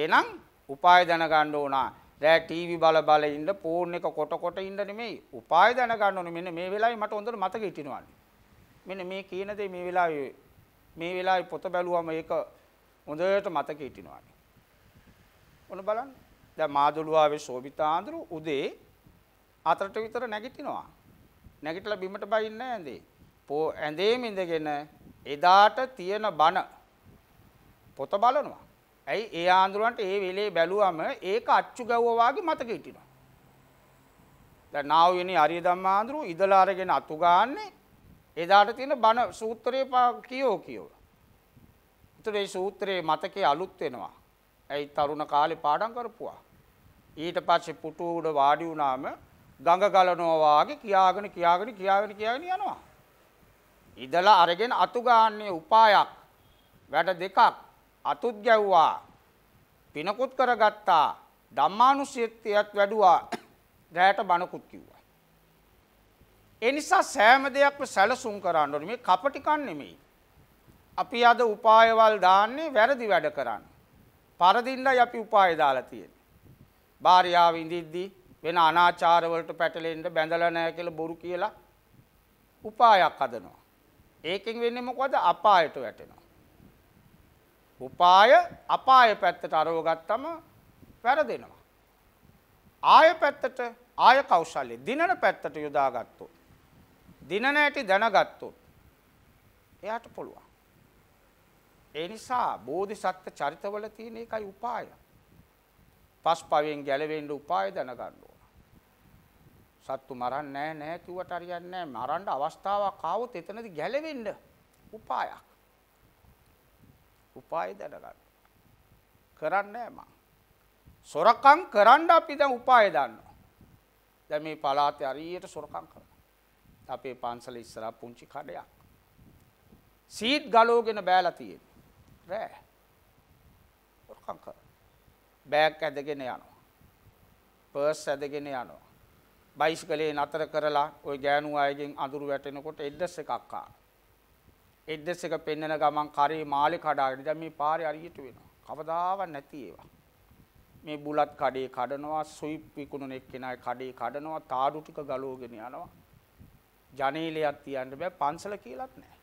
Speaker 1: එහෙනම් උපාය දැනගන්න ඕන. රෑ ටීවී බල බල ඉන්න, ෆෝන් එක කොට කොට ඉන්න නෙමෙයි. උපාය දැනගන්න ඕනේ. මෙන්න මේ වෙලාවේ මට හොඳට මතක හිටිනවා. මෙන්න මේ කියන දේ මේ වෙලාවේ මේ වෙලාවේ පොත බැලුවම ඒක හොඳට මතක හිටිනවා. ඔන්න බලන්න. දැන් මාදුළුවාවේ ශෝභිතාඳුරු උදේ 4ට විතර නැගිටිනවා. නැගිටලා බිමට බයින්නේ නැහැ ඇඳේ. පෝ ඇඳේම ඉඳගෙන එදාට තියෙන බන පොත බලනවා. ඇයි ඒ ආන්දරන්ට ඒ වෙලේ බැලුවම ඒක අච්චු ගැව්වා වගේ මතක හිටිනවා. දැන් නාව වෙනි හරි ධම්මාඳුරු ඉදලා අරගෙන අතු ගාන්නේ එදාට තියෙන බන සූත්‍රය කියෝ කියෝ. ඒතර ඒ සූත්‍රයේ මතකේ අලුත් වෙනවා. ඇයි තරුණ කාලේ පාඩම් කරපුවා. ඊට පස්සේ පුටු උඩ වාඩි වුණාම ගඟ ගලනවා වාගේ කියාගෙන කියාගෙන කියාගෙන කියාගෙන යනවා. ඉදලා අරගෙන අතු ගාන්නේ උපායක් වැඩ දෙකක් අතුත් ගැව්වා පිනකුත් කරගත්තා ධම්මානුසයත්‍යයත් වැඩුවා දැයට බණකුත් කිව්වා ඒ නිසා සෑම දෙයක්ම සැලසුම් කරන්න ඕනේ මේ කපටිකන් නෙමෙයි අපි අද උපායවල් දාන්නේ වැරදි වැඩ කරන්න පරදින්නයි අපි උපාය දාලා තියෙන්නේ භාර්යාව ඉඳිද්දී වෙන අනාචාරවලට පැටලෙන්න බැඳලා නැහැ කියලා බොරු කියලා උපායක් හදනවා ඒකෙන් වෙන්නේ මොකද? අපායට වැටෙනවා. උපාය අපාය පැත්තට අරව ගත්තම වැරදෙනවා. ආය පැත්තට ආය කෞශල්‍ය දිනන පැත්තට යොදාගත්තොත් දිනන ඇති දැනගත්තොත් එයාට පුළුවන්. ඒ නිසා බෝධිසත්ව චරිතවල තියෙන එකයි උපාය. පස්පවෙන් ගැලවෙන්න උපාය දැනගන්න ඕන. සත්තු මරන්නේ නැහැ නැහැ කිව්වට හරියන්නේ නැහැ. මරන්න අවස්ථාවක් ආවොත් එතනදී ගැලවෙන්න උපායක්. උපාය දැනගන්න. කරන්නේ මං. සොරකම් කරන්න අපි දැන් උපාය දන්නවා. දැන් මේ පළාතේ හරියට සොරකම් කරනවා. අපේ පන්සල ඉස්සරහ පුංචි කඩයක්. සීට් ගලවගෙන බෑලා තියෙනවා. රෑ. සොරකම් කරනවා. බෑග් ඇදගෙන යනවා. පර්ස් ඇදගෙන යනවා. බයිසිකලේ නතර කරලා ওই ගෑනු අයගෙන් අඳුරු වැටෙනකොට එඩ්ඩස් එකක් ආ. එඩ්ඩස් එක පෙන්නන ගමන් කරේ මාළේ කඩාගෙන දැන් මේ පාරේ අරියට වෙනවා. කවදාවත් නැති ඒවා. මේ බුලත් කඩේ කඩනවා, සුයිප් විකුණන එක්කෙනායි කඩේ කඩනවා, තාඩු ටික ගලවගෙන යනවා. ජනේලයක් තියන්න බෑ පන්සල කියලාත් නැහැ.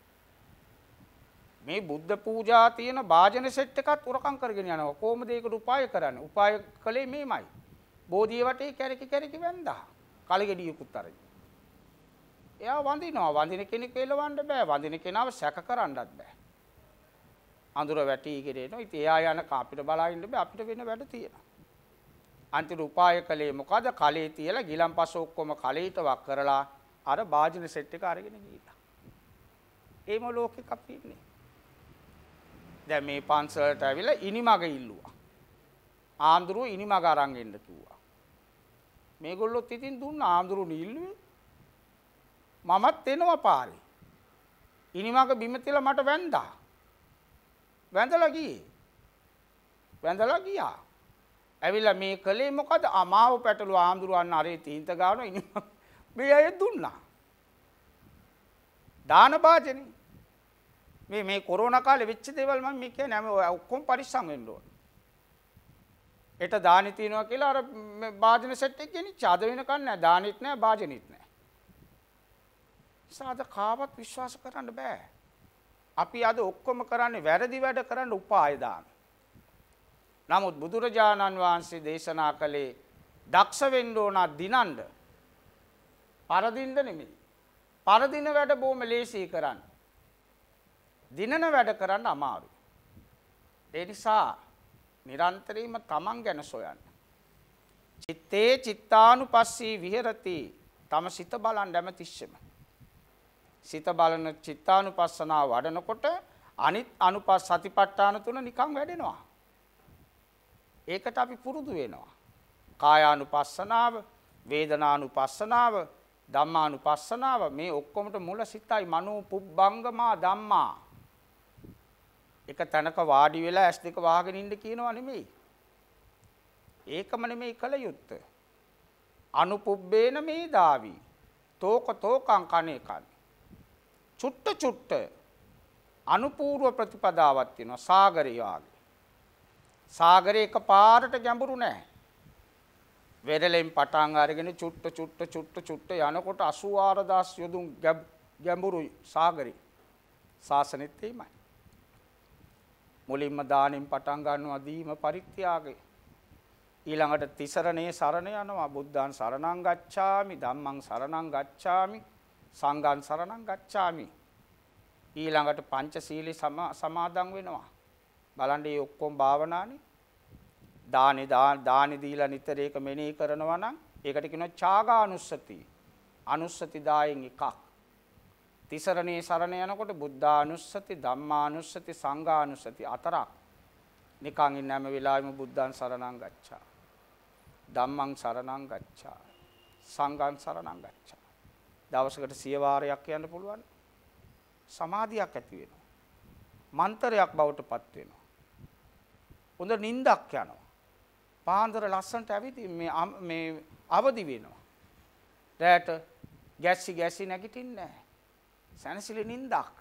Speaker 1: මේ බුද්ධ පූජා තියෙන වාජන සෙට් එකත් උරකම් කරගෙන යනවා. කොහොමද ඒකට උපාය කරන්නේ? උපාය කළේ මේමයි. බෝධිය වටේ කැරකි කැරකි වැන්දා. කලගෙඩියකුත් අරගෙන. එයා වඳිනවා වඳින කෙනෙක් එලවන්න බෑ වඳින කෙනාව සැක කරන්නත් බෑ. අඳුර වැටි ඉගෙනේන. ඉතින් එයා යන අපිට බලාගෙන බෑ අපිට වෙන වැඩ තියෙනවා. අන්තිර උපාය කලේ මොකද කලේ තියලා ගිලම්පස ඔක්කොම කලේට වක් කරලා අර භාජන සෙට් එක අරගෙන ගිහිල්ලා. ඒම ලෝකෙක අපි ඉන්නේ. දැන් මේ පන්සලට ඇවිල්ලා ඉනිමග ඉල්ලුවා. ආන්දරුව ඉනිමග අරන් එන්න කිව්වා. මේගොල්ලොත් ඉතින් දුන්න ආඳුරු නිල්ලුවේ. මමත් එනවා පාරේ. ඉනිමක බිම තියලා මට වැන්දා. වැඳලා ගියේ. වැඳලා ගියා. ඇවිල්ලා මේ කලේ මොකද අමාව පැටළු ආඳුරුවන් අරේ තීන්ත ගන්න ඉනිමක මේ අය දුන්නා. දාන වාචනේ. මේ මේ කොරෝනා කාලේ වෙච්ච දේවල් මම මේ කියන්නේ ඔක්කොම පරිස්සම් වෙන්න ඕනේ. හෙට දානි තියනවා කියලා අර භාජන සෙට් එක ගෙනිච්ච. අද වෙනකන් නෑ දානිත් නෑ භාජනෙත් නෑ. සාද කාවත් විශ්වාස කරන්න බෑ. අපි අද ඔක්කොම කරන්නේ වැරදි වැඩ කරන්න උපාය දාන. නමුත් බුදුරජාණන් වහන්සේ දේශනා කළේ දක්ෂ වෙන්න ඕන දිනන්න. පරදින්න නෙමෙයි. පරදින වැඩ බොහොම ලේසියි කරන්න. දිනන වැඩ කරන්න අමාරුයි. ඒ නිසා නිරන්තරයෙන්ම තමන් ගැන සොයන්න. චිත්තේ චිත්තානුපස්සී විහෙරති. තම සිත බලන්න හැමතිස්සෙම. සිත බලන චිත්තානුපස්සනාව වඩනකොට අනිත් අනුපස් සතිපට්ඨාන තුන නිකන් වැඩෙනවා. ඒකට අපි පුරුදු වෙනවා. කායානුපස්සනාව, වේදනානුපස්සනාව, ධම්මානුපස්සනාව මේ ඔක්කොමට මුල සිතයි මනෝ පුබ්බංගමා ධම්මා එක තැනක වාඩි වෙලා ඇස් දෙක වහගෙන ඉන්න කියනවා නෙමෙයි. ඒකම නෙමෙයි කල යුත්තේ. අනුපුබ්බේන මේ දාවි. තෝක තෝකං කනේ කන්. චුට්ට චුට්ට අනුපූර්ව ප්‍රතිපදාවක් තියෙනවා සාගරය වාගේ. සාගරේ එකපාරට ගැඹුරු නැහැ. වෙරළෙන් පටන් අරගෙන චුට්ට චුට්ට චුට්ට චුට්ට යනකොට 84000 යොදුන් ගැඹුරු සාගරේ. සාසනෙත් එයිමයි. මුලින්ම දානෙන් පටන් ගන්නවා දීම පරිත්‍යාගය. ඊළඟට තිසරණේ සරණ යනවා බුද්ධං සරණං ගච්ඡාමි ධම්මං සරණං ගච්ඡාමි සංඝං සරණං ගච්ඡාමි. ඊළඟට පංචශීලී සමාදන් වෙනවා. බලන්න මේ ඔක්කොම භාවනානේ. දානේ දානේ දීලා නිතර ඒක මෙනෙහි කරනවා නම් ඒකට කියනවා ඡාගානුස්සති. අනුස්සති දායෙන් එකක්. තිසරණේ සරණ යනකොට බුද්ධානුස්සති ධම්මානුස්සති සංඝානුස්සති අතරක් නිකන් ඉන්න හැම වෙලාවෙම බුද්ධං සරණං ගච්ඡා ධම්මං සරණං ගච්ඡා සංඝං සරණං ගච්ඡා දවසකට සිය වාරයක් යන්න පුළුවන් සමාධියක් ඇති වෙනවා මන්තරයක් බවට පත් වෙනවා හොඳ නිින්දක් යනවා පාන්දර ලස්සනට ඇවිදින් මේ මේ අවදි වෙනවා රැට ගැස්සි ගැස්සි නැගිටින්නේ නැහැ සැනසිලි නින්දක්.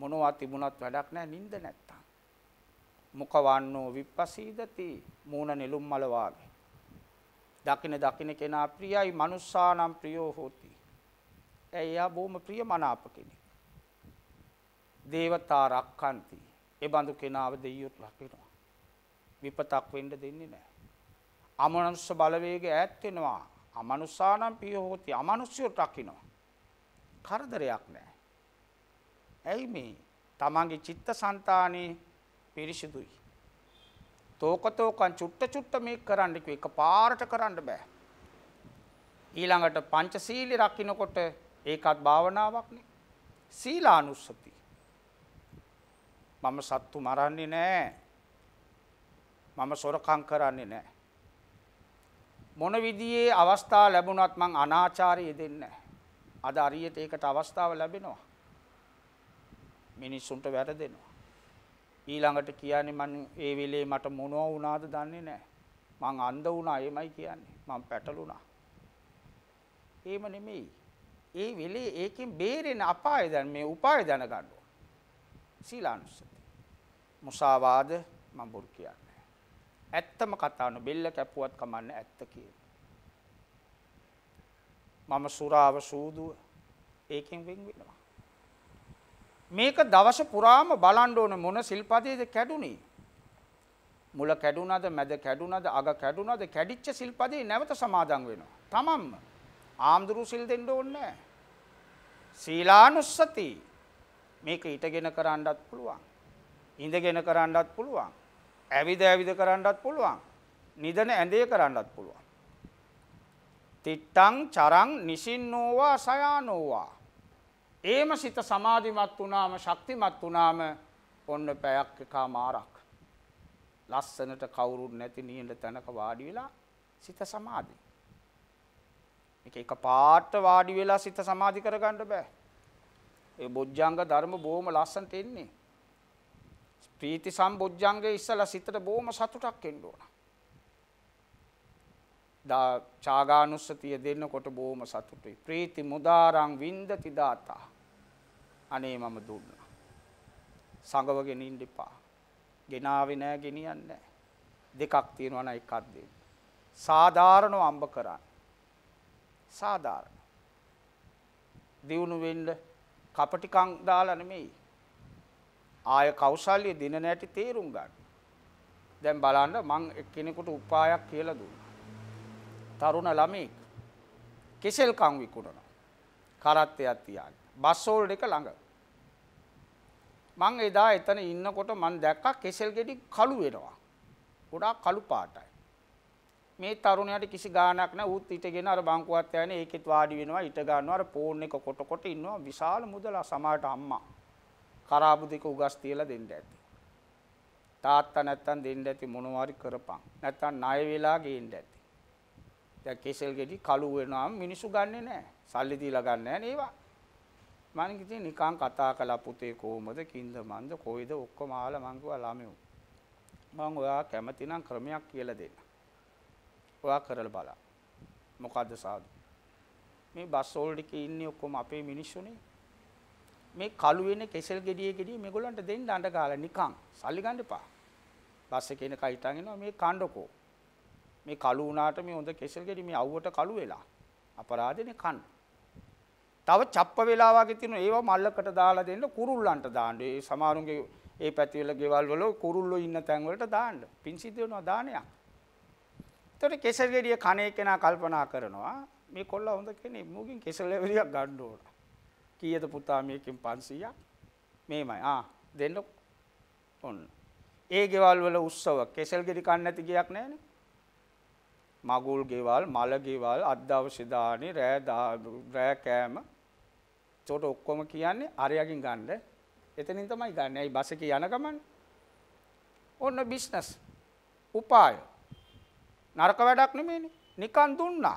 Speaker 1: මොනවා තිබුණත් වැඩක් නැහැ නින්ද නැත්තම්. මුඛ වන්නෝ විපස්සීදති මූණ නෙළුම් මල වාගේ. දකින දකින කෙනා ප්‍රියයි manussානම් ප්‍රියෝ හෝති. එයා බොහොම ප්‍රිය මනාප කෙනෙක්. දේවතා රක්칸ති. ඒ බඳු කෙනාව දෙයියොත් රකිනවා. විපතක් වෙන්න දෙන්නේ නැහැ. අමනුෂ්‍ය බලවේග ඈත් වෙනවා. අමනුෂානම් පිය හෝති. අමනුෂ්‍යෝ රකිනවා. කරදරයක් නැහැ. ඇයි මේ? තමන්ගේ චිත්තසංතානේ පිරිසිදුයි. තෝකතෝකන් චුට්ට චුට්ට මේ කරන්න කිව්ව එක පාරට කරන්න බෑ. ඊළඟට පංචශීලී රකින්නකොට ඒකත් භාවනාවක්නේ. සීලානුස්සති. මම සත්තු මරන්නේ නෑ. මම සොරකම් කරන්නේ නෑ. මොන විදිහේ අවස්ථා ලැබුණත් මං අනාචාරය දෙන්නේ නෑ. අද අරියට ඒකට අවස්ථාව ලැබෙනවා. මිනිස්සුන්ට වැරදෙනවා. ඊළඟට කියන්නේ මං ඒ වෙලේ මට මොනවා වුණාද දන්නේ නැහැ. මං අන්ධ වුණා එමයි කියන්නේ. මං පැටලුණා. එහෙම නෙමෙයි. ඒ වෙලේ ඒකෙන් බේරෙන අපාය දැන් මේ උපාය දැන ගන්න ඕන. සීලානුස්සති. මුසාවාද මම බොරු කියන්නේ. ඇත්තම කතාවන බෙල්ල කැපුවත් කමන්නේ ඇත්ත කියන්නේ. මම සුරාව සූදුව ඒකෙන් වෙන් වෙනවා. මේක දවස පුරාම බලන්න ඕන මොන සිල්පදයේද කැඩුනේ? මුල කැඩුනද මැද කැඩුනද අග කැඩුනද කැඩිච්ච සිල්පදේ නැවත සමාදන් වෙනවා. tamamම ආම්දුරු සිල් දෙන්න ඕනේ සීලානුස්සති මේක ඊටගෙන කරන්නත් පුළුවන්. ඉඳගෙන කරන්නත් පුළුවන්. ඇවිද ඇවිද කරන්නත් පුළුවන්. නිදන ඇඳේ කරන්නත් පුළුවන්. තිට්ටං චරං නිසින්නෝවා සයානෝවා. ඒම සිත සමාධිමත් වනාම ශක්තිමත් වනාම ඔන්න පැයක් එකා මාරක්. ලස්සනට කවුරුත් නැති නියල තැනක වාඩි වෙලා සිත සමාධි. එක එක පාට වාඩි වෙලා සිත සමාධි කරගන්න බෑ. ඒ බොජ්ජංග ධර්ම බොහොම ලස්සනට එන්නේ. ප්‍රීති සම්බොජ්ජංගේ ඉස්සලා සිතට බොහොම සතුටක් එන්න ඕන. චාගානුස්සතිය දෙන්නකොට බොහොම සතුටුයි. ප්‍රීති මුදාරං වින්දති දාතා. අනේ මම දුන්නා. සංගවගෙන ඉන්න එපා. ගෙනාවේ නෑ ගෙනියන්නේ නෑ. දෙකක් තියෙනවා නම් එකක් දෙන්න. සාධාරණව අම්බ කරන්න. සාධාරණ. දියුණු වෙන්න කපටිකම් දාලා නෙමෙයි. ආය කෞශල්‍ය දින නැටි තේරුම් ගන්න. දැන් බලන්න මං එක්කෙනෙකුට උපායක් කියලා දුන්නා. තරුණ ළමෙක් කෙසෙල් කම් විකුණනවා. කරත්තයක් තියාගෙන. බස් හෝල්ඩ් එක ළඟ. මං එදා එතන ඉන්නකොට මං දැක්කා කෙසෙල් ගෙඩි කළු වෙනවා. ගොඩාක් කළු පාටයි. මේ තරුණයාට කිසි ගාණක් නැහැ. ඌත් හිටගෙන අර බංකුවත් යන්නේ ඒකෙත් වාඩි වෙනවා, ඊට ගන්නවා. අර ෆෝන් එක කොට කොට ඉන්නවා. විශාල මුදල සමාට අම්මා. කරාබු දෙක උගස් තියලා දෙන්න ඇති. තාත්තා නැත්තම් දෙන්න ඇති මොනවාරි කරපන්. නැත්තම් ණය වෙලා ගේන්න ඇති. දැන් කෙසෙල් ගෙඩි කළු වෙනාම මිනිස්සු ගන්නෙ නැහැ. සල්ලි දීලා ගන්න නැහැ නේවා. මම කිව්වේ නිකන් කතා කළා පුතේ කොහොමද කින්ද මන්ද කොයිද ඔක්කොම ආලා මං කිව්වා ළමයෝ. මම ඔයා කැමති නම් ක්‍රමයක් කියලා දෙන්න. ඔයා කරලා බලන්න. මොකද්ද සාදු? මේ බස් හෝල් එකේ ඉන්නේ ඔක්කොම අපේ මිනිස්සුනේ. මේ කළු වෙන කෙසෙල් ගෙඩිය ගෙඩිය මේගොල්ලන්ට දෙන්න අඬ ගාලා නිකන් සල්ලි ගන්න එපා. බස් එකේ ඉන්න කයිතන් එනවා මේ කණ්ඩකෝ. මේ කළු වුණාට මේ හොඳ කෙසල් ගෙඩි මේ අවුවට කළු වෙලා අපරාධනේ කන්න. තව චප්ප වෙලා වගේ තියෙන ඒවා මල්ලකට දාලා දෙන්න කුරුල්ලන්ට දාන්න. ඒ සමහරුන්ගේ ඒ පැති වල ගෙවල් වල කුරුල්ලෝ ඉන්න තැන් වලට දාන්න. පින් සිද්ධ වෙනවා දානයක්. එතකොට කෙසල් ගෙඩිය කණේ කෙනා කල්පනා කරනවා මේ කොල්ලා හොඳ කෙනෙක් මූගෙන් කෙසල් ගෙඩියක් ගන්න ඕන. කීයද පුතා මේකෙන් 500ක්? මේමයි. ආ දෙන්න ඔන්න. ඒ ගෙවල් වල උත්සව කෙසල් ගෙඩි කන්න නැති ගියක් නැහනේ. මගුල් ගෙවල්, මල ගෙවල්, අත්දවසේ දානි, රෑ රෑ කෑම. ඒකට ඔක්කොම කියන්නේ අරයගෙන් ගන්න. එතනින් තමයි ගන්න. ඇයි බස් එකේ යන ගමන්? ඔන්න බිස්නස්. උපාය. නරක වැඩක් නෙමෙයිනේ. නිකන් දුන්නා.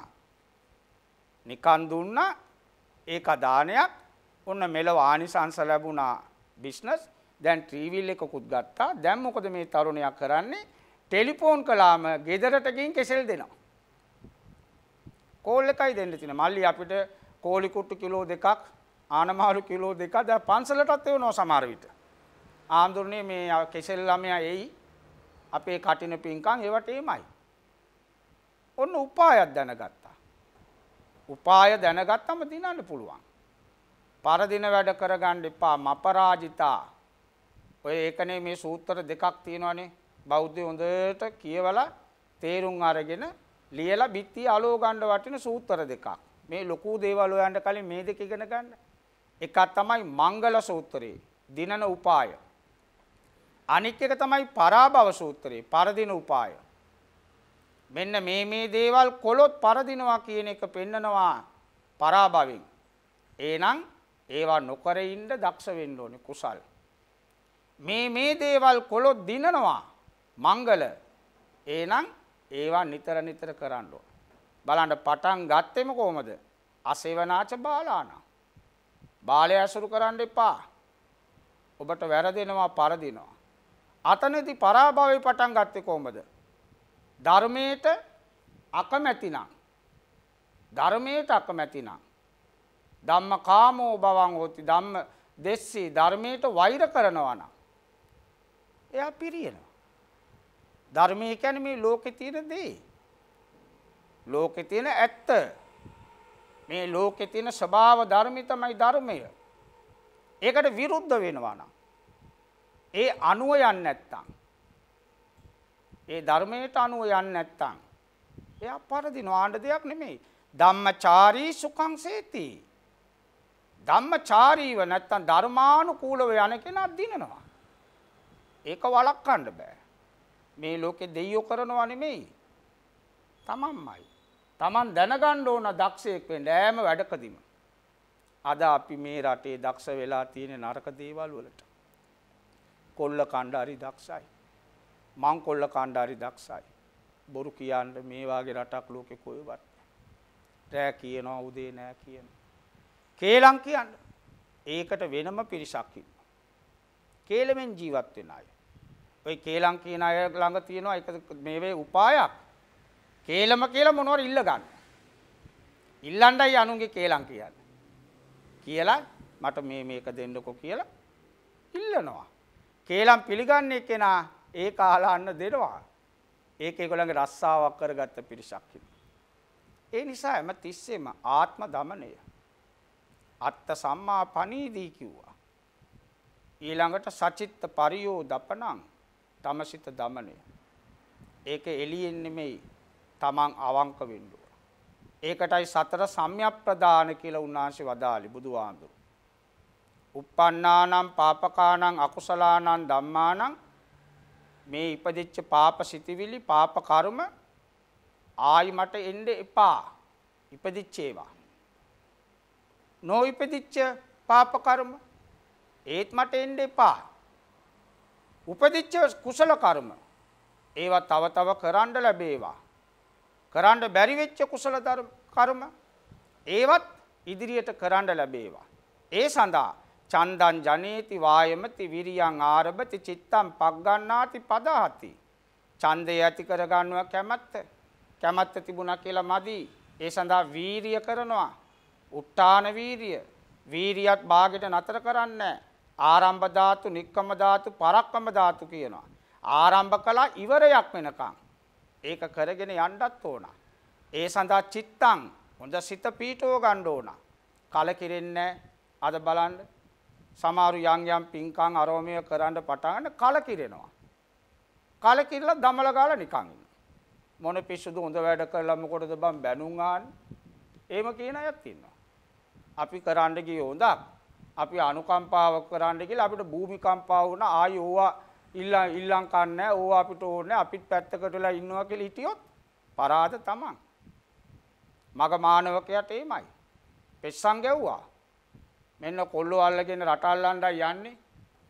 Speaker 1: නිකන් දුන්නා ඒක දානයක්. ඔන්න මෙලව ආනිසංස ලැබුණා. බිස්නස් දැන් ට්‍රීවිල් එකකුත් ගත්තා. දැන් මොකද මේ තරුණයා කරන්නේ? ටෙලිෆෝන් කළාම ගෙදරට ගින් කෙසෙල් දෙනවා. කෝල් එකයි දෙන්න තියෙන. මල්ලි අපිට කෝලි කුට්ටු කිලෝ දෙකක්, ආනමාරු කිලෝ දෙකක් දැන් පන්සලටත් එවනවා සමහර විට. ආම්දුරනේ මේ කෙසෙල් ළමයා එයි අපේ කටින පිංකම් ඒවට එමයි. ඔන්න උපායක් දැනගත්තා. උපාය දැනගත්තම දිනන්න පුළුවන්. පරදින වැඩ කරගන්න එපා මපරාජිතා. ඔය ඒකනේ මේ සූත්‍ර දෙකක් තියෙනවානේ. බෞද්ධ හොඳට කියවලා තේරුම් අරගෙන ලියලා බිත්තිය අලෝ ගන්න වටින සූත්‍ර දෙකක්. මේ ලොකු දේවල් හොයන්න කලින් මේ දෙක ඉගෙන ගන්න. එකක් තමයි මංගල සූත්‍රයේ දිනන උපාය. අනික් එක තමයි පරාභව සූත්‍රයේ පරදින උපාය. මෙන්න මේ මේ දේවල් කොලොත් පරදිනවා කියන එක පෙන්නනවා පරාභවෙන්. එහෙනම් ඒවා නොකර ඉන්න දක්ෂ වෙන්න ඕනේ කුසල්. මේ මේ දේවල් කොලොත් දිනනවා මංගල. එහෙනම් ඒවා නිතර නිතර කරන්න ඕන. බලන්න පටන් ගත්තෙම කොහමද? අසේවනාච බාලානා. බාලය ඇසුරු කරන්න එපා. ඔබට වැරදෙනවා පරදිනවා. අතනදී පරාභවය පටන් ගත්තේ කොහමද? ධර්මයට අකමැතිනම් ධර්මයට අකමැතිනම් ධම්මකාමෝ බවං හෝති ධම්ම දෙස්සී ධර්මයට වෛර කරනවා නම් එයා පිරියනවා ධර්මය කියන්නේ මේ ලෝකේ තියෙන දේ. ලෝකේ තියෙන ඇත්ත. මේ ලෝකේ තියෙන ස්වභාව ධර්මය තමයි ධර්මය. ඒකට විරුද්ධ වෙනවා නම් ඒ අනුව යන්නේ නැත්තම් ඒ ධර්මයට අනුව යන්නේ නැත්තම් එයා පරදින ආණ්ඩ දෙයක් නෙමෙයි. ධම්මචාරී සුඛං සේති. ධම්මචාරීව නැත්තම් ධර්මානුකූලව යන කෙනා දිනනවා. ඒක වළක්වන්න බෑ. මේ ලෝකේ දෙයියෝ කරනවා නෙමෙයි. තමන්මයි. තමන් දැනගන්න ඕන දක්ෂයෙක් වෙන්න ඈම වැඩකදීම. අද අපි මේ රටේ දක්ෂ වෙලා තියෙන නරක දේවල් වලට. කොල්ල කණ්ඩාරි දක්ෂයි. මං කොල්ල කණ්ඩාරි දක්ෂයි. බොරු කියන්න මේ වාගේ රටක් ලෝකේ කොහෙවත්. රෑ කියනවා උදේ නෑ කියන. කේලම් කියන්න. ඒකට වෙනම පිරිසක් ඉන්නවා. කේලමෙන් ජීවත් වෙන අය. ඔය කේලම් කියන අය ළඟ තියෙනවා එක මේවේ උපායක්. කේලම කියලා මොනවද ඉල්ල ගන්න. ඉල්ලන්නයි අනුන්ගේ කේලම් කියන්නේ. කියලා මට මේ මේක දෙන්නකෝ කියලා ඉල්ලනවා. කේලම් පිළිගන්නේ කෙනා ඒ කාලා අන්න දෙනවා. ඒක ඒගොල්ලන්ගේ රස්සාවක් කරගත්ත පිරිසක් ඒ නිසා හැම තිස්සෙම ආත්ම දමනය අත්ත සම්මා පණීදී කිව්වා. ඊළඟට සචිත්ත පරියෝ දපනං තමසිත দমনය. ඒක එළියෙන් නෙමෙයි තමන් අවංක වෙන්න ඒකටයි සතර සම්‍යප්ප්‍රදාන කියලා උන්වහන්සේ වදාළි බුදුහාඳුර. uppannānaṁ pāpakānaṁ akusalaānaṁ dhammānaṁ මේ ඉපදිච්ච පාප සිතිවිලි පාප කර්ම ආයි මට එන්න එපා. ඉපදිච්ච ඒවා. නොඉපදිච්ච පාප කර්ම ඒත් මට එන්න එපා. උපදිච්ච කුසල කර්ම ඒවා තව තව කරන්න ලැබේවා. කරන්න බැරි වෙච්ච කුසල ධර්ම කර්ම ඒවත් ඉදිරියට කරන්න ලැබේවා. ඒ සඳහා චන්දං ජනේති වායමති විරියං ආරභති චිත්තං පග්ගණ්ණාති පදහති. ඡන්දය ඇති කරගන්නවා කැමැත්ත. කැමැත්ත තිබුණා කියලා මදි. ඒ සඳහා වීරිය කරනවා. උට්ටාන වීරිය. වීරියත් භාගෙට නතර කරන්නේ ආරම්භ ධාතු, නික්කම ධාතු, පරක්කම ධාතු කියනවා. ආරම්භ කළා ඉවරයක් වෙනකන්. ඒක කරගෙන යන්නත් ඕන. ඒ සඳහා චිත්තං හොඳ සිත පීඨව ගන්න ඕන. කලකිරෙන්නේ අද බලන්න සමහරු යම් යම් පින්කම් අරෝමය කරන්න පටන් කලකිරෙනවා. කලකිරලා දමල ගාලා නිකන් මොන පිස්සුදු හොඳ වැඩ කරලා මොකටද බං බැනුම් ආන්නේ? එහෙම කියන අයත් ඉන්නවා. අපි කරන්න ගිය හොඳක් අපි අනුකම්පාවක් කරන්න කියලා අපිට භූමිකම්පාව වුණා ආයෙ ඕවා ඉල්ලම් ඉල්ලම් කන්නේ ඕවා අපිට ඕනේ අපිත් පැත්තකට වෙලා ඉන්නවා කියලා හිටියොත් පරාද තමන් මග මානවකයට එයිමයි පෙස්සන් ගැව්වා මෙන්න කොල්ලෝ අල්ලගෙන රට අල්ලන්නයි යන්නේ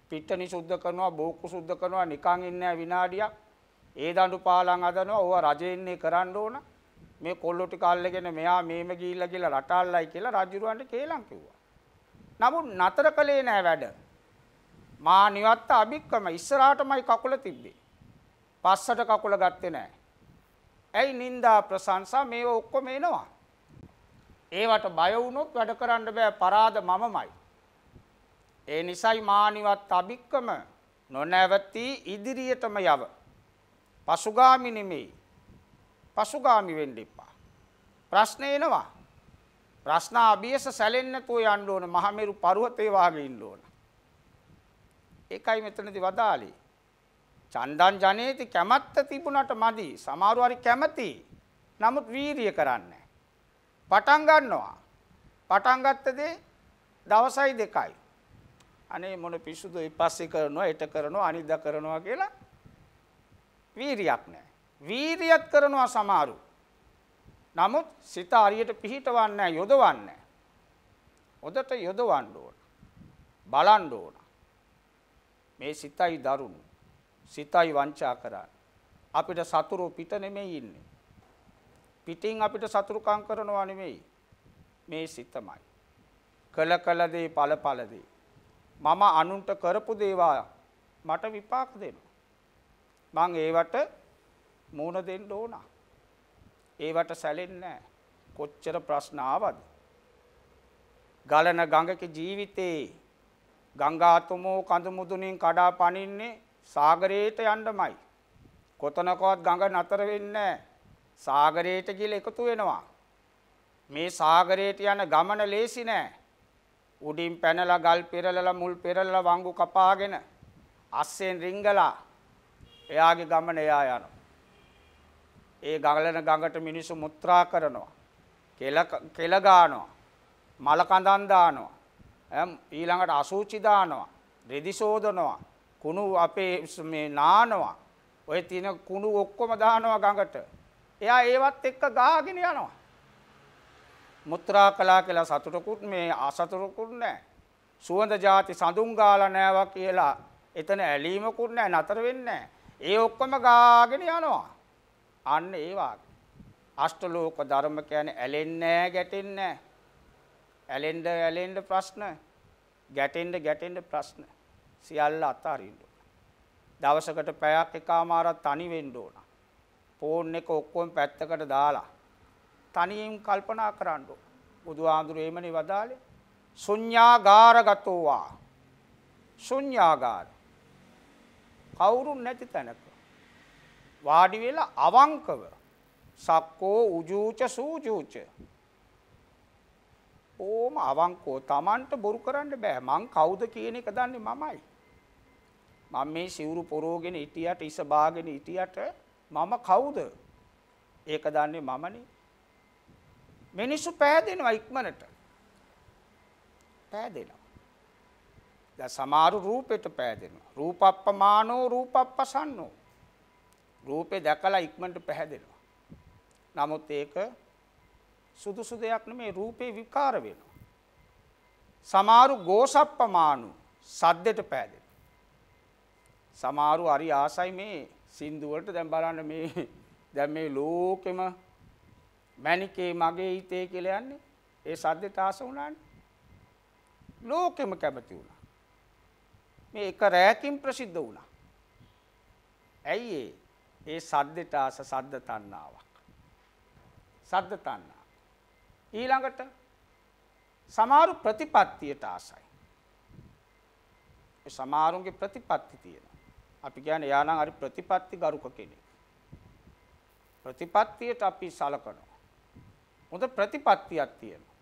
Speaker 1: පිටනි සුද්ධ කරනවා බෝක්කු සුද්ධ කරනවා නිකන් ඉන්නේ විනාඩියක් ඒ දඬු පාලම් හදනවා ඕවා රජේ ඉන්නේ කරන්න ඕන මේ කොල්ලෝ ටික අල්ලගෙන මෙයා මේම ගිහිල්ලා කියලා රට අල්ලයි කියලා රජුරවන්ට කේලම් කිව්වා නමුත් නතර කළේ නෑ වැඩ. මා නිවත්ත අභික්කම ඉස්සරහටමයි කකුල තිබ්බේ. පස්සට කකුල ගත්තේ නෑ. ඇයි නින්දා ප්‍රශංසා මේව ඔක්කොම එනවා. ඒවට බය වුණොත් වැඩ කරන්න බෑ පරාද මමමයි. ඒ නිසයි මානිවත් අභික්කම නොනැවති ඉදිරියටම යව. පසුගාමි නෙමෙයි. පසුගාමි වෙන්න එපා. ප්‍රශ්න එනවා. රස්නා අභියස සැලෙන්නේ නැතුව යන්න ඕන මහමෙරු පර්වතේ වාගේ ඉන්න ඕන. ඒකයි මෙතනදී වදාළේ. චණ්ඩන් ජනේති කැමැත්ත තිබුණට මදි. සමහරු හරි කැමති. නමුත් වීරිය කරන්නේ පටන් ගන්නවා. පටන් ගත්තදී දවසයි දෙකයි. අනේ මොන පිසුදු ඉපස්සේ කරනවා, එට කරනවා, අනිද්දා කරනවා කියලා වීරියක් නැහැ. වීරියත් කරනවා සමහරු. නමුත් සිත හරියට පිහිටවන්නේ යොදවන්නේ හොදට යොදවන්න ඕන. බලන්න ඕන. මේ සිතයි දරුණු. සිතයි වංචා කරන්නේ. අපිට සතුරු පිට නෙමෙයි ඉන්නේ. පිටින් අපිට සතුරුකම් කරනවා නෙමෙයි. මේ සිතමයි. කළ කළ දේ ඵල ඵල දේ. මම අනුන්ට කරපු දේවල් මට විපාක දෙනවා. මං ඒවට මූණ දෙන්න ඕනා. ඒවට සැලෙන්නේ කොච්චර ප්‍රශ්න ආවද? ගලන ගඟක ජීවිතේ ගංගාතුමෝ කඳු මුදුනින් කඩා පනින්නේ සාගරයට යන්නමයි. කොතනකවත් ගඟ නතර වෙන්නේ සාගරයට කියලා එකතු වෙනවා. මේ සාගරයට යන ගමන ලේසි නෑ. උඩින් පැනලා ගල් පෙරලලා මුල් පෙරලලා වංගු කපාගෙන අස්සෙන් රිංගලා එයාගේ ගමන එයා යනවා. ඒ ගඟලන ගඟට මිනිස්සු මුත්‍රා කරනවා. කෙල කෙල ගන්නවා. මල කඳන් දානවා. ඊළඟට අසූචි දානවා. රෙදි සෝදනවා. කුණු අපේ මේ නානවා. ඔය තියෙන කුණු ඔක්කොම දානවා ගඟට. එයා ඒවත් එක්ක ගාගෙන යනවා. මුත්‍රා කළා කියලා සතුටකුත් මේ අසතුටකුත් නැහැ. සුවඳ જાති සඳුන් ගාලා නැවා කියලා එතන ඇලීමකුත් නැහැ නතර වෙන්නේ නැහැ. ඒ ඔක්කොම ගාගෙන යනවා. අන්න ඒ වාගේ. අෂ්ටලෝක ධර්ම කියන්නේ ඇලෙන්නේ නැහැ, ගැටෙන්නේ නැහැ. ඇලෙන්න ඇලෙන්න ප්‍රශ්න, ගැටෙන්න ගැටෙන්න ප්‍රශ්න. සියල්ල අතාරින්න දවසකට පැයක් එකමාරක් තනි වෙන්න ඕන. ෆෝන් එක ඔක්කොම පැත්තකට දාලා තනියෙන් කල්පනා කරන්න ඕන. බුදුහාඳුර එමනේ වදාලේ ශුඤ්ඤාගාරගතෝවා. ශුඤ්ඤාගාර කවුරුන් නැති තැනක වාඩි වෙලා අවංකව සක්කෝ උජූච සූජූච ඕම අවංකෝ Tamanට බොරු කරන්න බෑ මං කවුද කියන එක දන්නේ මමයි මම මේ සිවුරු පොරෝගෙන හිටියට ඉස බාගෙන හිටියට මම කවුද ඒක දන්නේ මමනේ මිනිස්සු පෑදෙනවා ඉක්මනට පෑදෙනවා දැන් සමහර රූපෙට පෑදෙනවා රූපප්පමානෝ රූපප්පසන්නෝ රූපේ දැකලා ඉක්මනට පැහැදෙනවා. නමුත් ඒක සුදුසු දෙයක් නෙමේ රූපේ විකාර වෙනවා. සමාරු ගෝසප්පමානු සද්දෙට පෑදෙනවා. සමාරු හරි ආසයි මේ සින්දුවලට දැන් බලන්න මේ දැන් මේ ලෝකෙම මණිකේ මගේ හිතේ කියලා යන්නේ ඒ සද්දෙට ආස වුණානේ. ලෝකෙම කැමති වුණා. මේ එක රැයකින් ප්‍රසිද්ධ වුණා. ඇයි ඒ? ඒ සද්දෙට ආස සද්ද තණ්හාවක්. සද්ද තණ්හා. ඊළඟට සමාරු ප්‍රතිපත්තියට ආසයි. ඒ සමාරුන්ගේ ප්‍රතිපත්ති තියෙනවා. අපි කියන්නේ යානම් හරි ප්‍රතිපත්ති ගරුක කෙනෙක්. ප්‍රතිපත්තියට අපි සලකනවා. මොකද ප්‍රතිපත්තියක් තියෙනවා.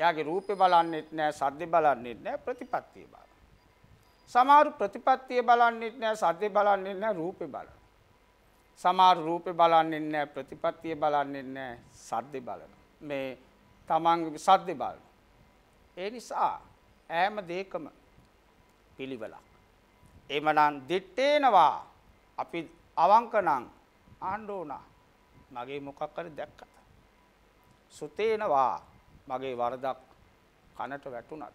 Speaker 1: එයාගේ රූපේ බලන්නෙත් නෑ, සද්දේ බලන්නෙත් නෑ, ප්‍රතිපත්තිය බලනවා. සමාරු ප්‍රතිපත්තිය බලන්නෙත් නෑ, සද්දේ බලන්නෙත් නෑ, රූපේ බලනවා. සමහර රූපේ බලන්නේ නැහැ, ප්‍රතිපත්තිය බලන්නේ නැහැ, සද්දේ බලන. මේ තමන්ගේ සද්දේ බලන. ඒ නිසා ඈම දෙකම පිළිවෙලක්. එමනම් දිත්තේනවා අපි අවංකනම් ආණ්ඩෝනා මගේ මොකක් හරි දැක්කද? සුතේනවා මගේ වරදක් කනට වැටුණාද?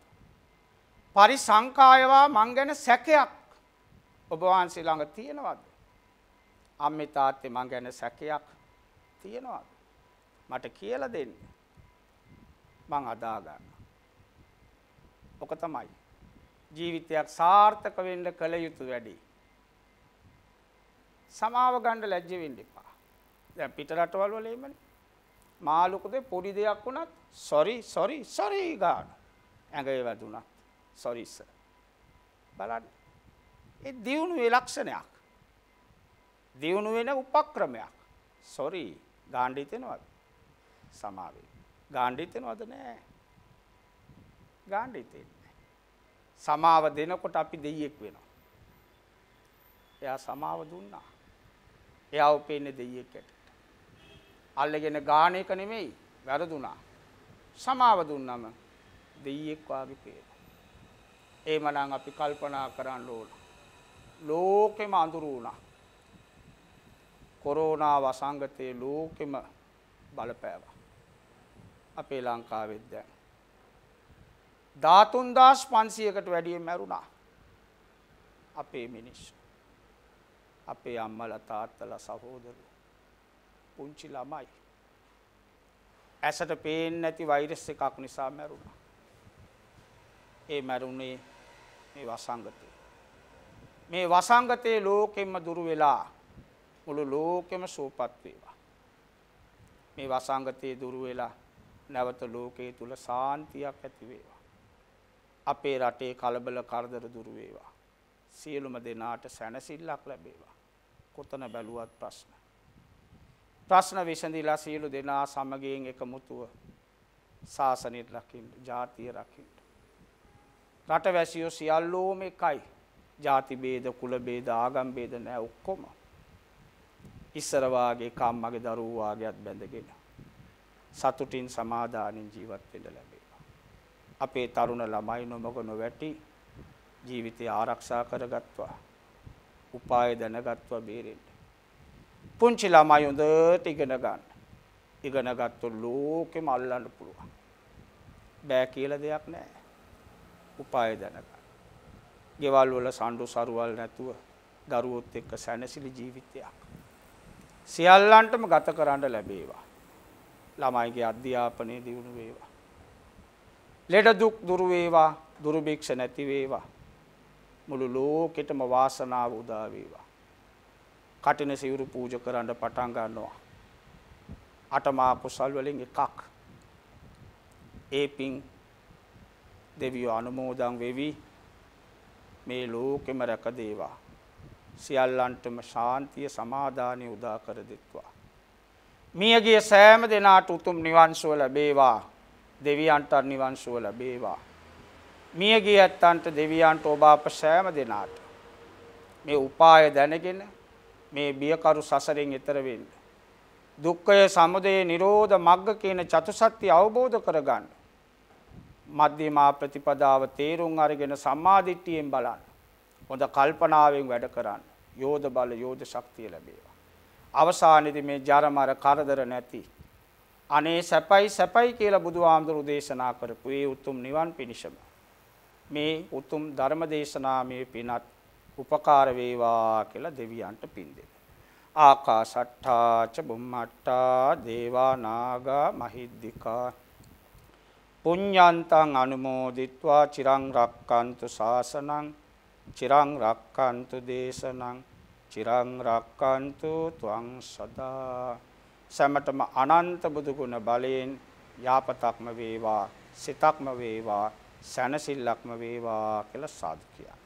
Speaker 1: පරිසංකායවා මං ගැන සැකයක් ඔබ වහන්සේ ළඟ තියෙනවද? අම්මේ තාත්තේ මං ගැන සැකයක් තියනවාද? මට කියලා දෙන්න. මං අදා ගන්න. ඔක තමයි ජීවිතයක් සාර්ථක වෙන්න කළ යුතු වැඩේ. සමාව ගන්න ලැජ්ජ වෙන්න එපා. දැන් පිට රටවල් වල එහෙමනේ. මාළුකද පොඩි දෙයක් වුණත් sorry sorry sorry ගන්න. ඇඟේ වැදුණා. sorry sir. බලන්න. ඒ දියුණුවේ ලක්ෂණයක්. දියුණු වෙන උපක්‍රමයක්. සෝරි ගාණ්ඩ හිතෙනවද? සමාවෙ. ගාණ්ඩ හිතෙනවද නෑ. ගාණ්ඩ හිතෙන්නේ. සමාව දෙනකොට අපි දෙයියෙක් වෙනවා. එයා සමාව දුන්නා. එයා උපේන්නේ දෙයියෙක් ඇටට. අල්ලගෙන ගාණ එක නෙමෙයි වැරදුනා. සමාව දුන්නම දෙයියෙක් වාගේ පේනවා. එහෙමනම් අපි කල්පනා කරන්න ඕන. ලෝකෙම අඳුරු වුණා. කොරෝනා වසංගතයේ ලෝකෙම බලපෑවා. අපේ ලංකාවෙත් දැන්. 13500කට වැඩිය මැරුණා. අපේ මිනිස්සු. අපේ අම්මලා තාත්තලා සහෝදරයෝ. පුංචි ළමයි. ඇසට පේන්නේ නැති වෛරස් එකක් නිසා මැරුණා. ඒ මැරුණේ මේ වසංගතේ. මේ වසංගතේ ලෝකෙම දුරු වෙලා මුළු ලෝකෙම සුවපත් වේවා. මේ වසංගතයේ දුර වෙලා නැවත ලෝකයේ තුල සාන්තියක් ඇති වේවා. අපේ රටේ කලබල කරදර දුර වේවා. සියලුම දෙනාට සැනසෙල්ලක් ලැබේවා. කොතන බැලුවත් ප්‍රශ්න. ප්‍රශ්න විසඳිලා සියලු දෙනා සමගියෙන් එකමුතුව සාසනය රකින්න, ජාතිය රකින්න. රටවැසියෝ සියල්ලෝම එකයි. ಜಾති ભેද, කුල ભેද, ආගම් ભેද නැහැ ඔක්කොම. ඉස්සර වාගේ කම්මගේ දරුවෝ වාගේත් බැඳගෙන සතුටින් සමාදානෙන් ජීවත් වෙන්න ලැබේවා. අපේ තරුණ ළමයි නොමග නොවැටි ජීවිතය ආරක්ෂා කරගත්වා. උපාය දැනගත්වා බේරෙන්න. පුංචි ළමයි හොඳට ඉගෙන ගන්න. ඉගෙනගත්තු ලෝකෙම අල්ලන්න පුළුවන්. බෑ කියලා දෙයක් නැහැ. උපාය දැනගන්න. ගෙවල් වල සඳු සරුවල් නැතුව දරුවොත් එක්ක සැනසෙලි ජීවිතයක් සියල්ලන්ටම ගත කරන්න ලැබේවා. ළමයිගේ අධ්‍යාපනය දියුණු වේවා. ලෙඩ දුක් දුරු වේවා, දුරුභික්ෂ නැති වේවා. මුළු ලෝකෙටම වාසනාව උදා වේවා. කටින සිවුරු පූජ කරන්න පටන් ගන්නවා. අටමා කුසල් වලින් එකක්. ඒ පිං දෙවියෝ අනුමෝදන් වෙවි මේ ලෝකෙම රැක දේවා. සියල්ලන්ටම ශාන්තිය සමාධානය උදා කර දෙත්වා. මියගිය සෑම දෙනාට උතුම් නිවන්සුව ලැබේවා දෙවියන්ට නිවන්සුව ලැබේවා. මියගිය ඇත්තන්ට දෙවියන්ට ඔබ අප සෑම දෙනාට මේ උපාය දැනගෙන මේ බියකරු සසරෙන් එතර වෙන්න. දුක්ඛය සමුදය නිරෝධ මග්ග කියන චතුසත්‍ය අවබෝධ කරගන්න. මධ්‍යමා ප්‍රතිපදාව තේරුම් අරගෙන සම්මාදිට්ඨියෙන් බලන්න. හොඳ කල්පනාවෙන් වැඩ කරන්න. යෝධ බල යෝධ ශක්තිය ලැබේවා. අවසානයේදී මේ ජරමර කරදර නැති අනේ සැපයි සැපයි කියලා බුදුහාමුදුරු දේශනා කරපු ඒ උතුම් නිවන් පිණිසම මේ උතුම් ධර්ම දේශනාමේ පිනත් උපකාර වේවා කියලා දෙවියන්ට පින් දෙන්න. ආකාශට්ටා ච බුම්මට්ටා දේවා නාග මහිද්దికා පුඤ්ඤන්තං අනුමෝදිත්වා චිරං රක්칸තු ශාසනං චිරං රක්칸තු දේශනං චිරං රක්칸තු ත්වං සදා සෑමටම අනන්ත බුදු ගුණ බලයෙන් යාපතක්ම වේවා සිතක්ම වේවා සැනසෙල්ලක්ම වේවා කියලා සාදු කියනවා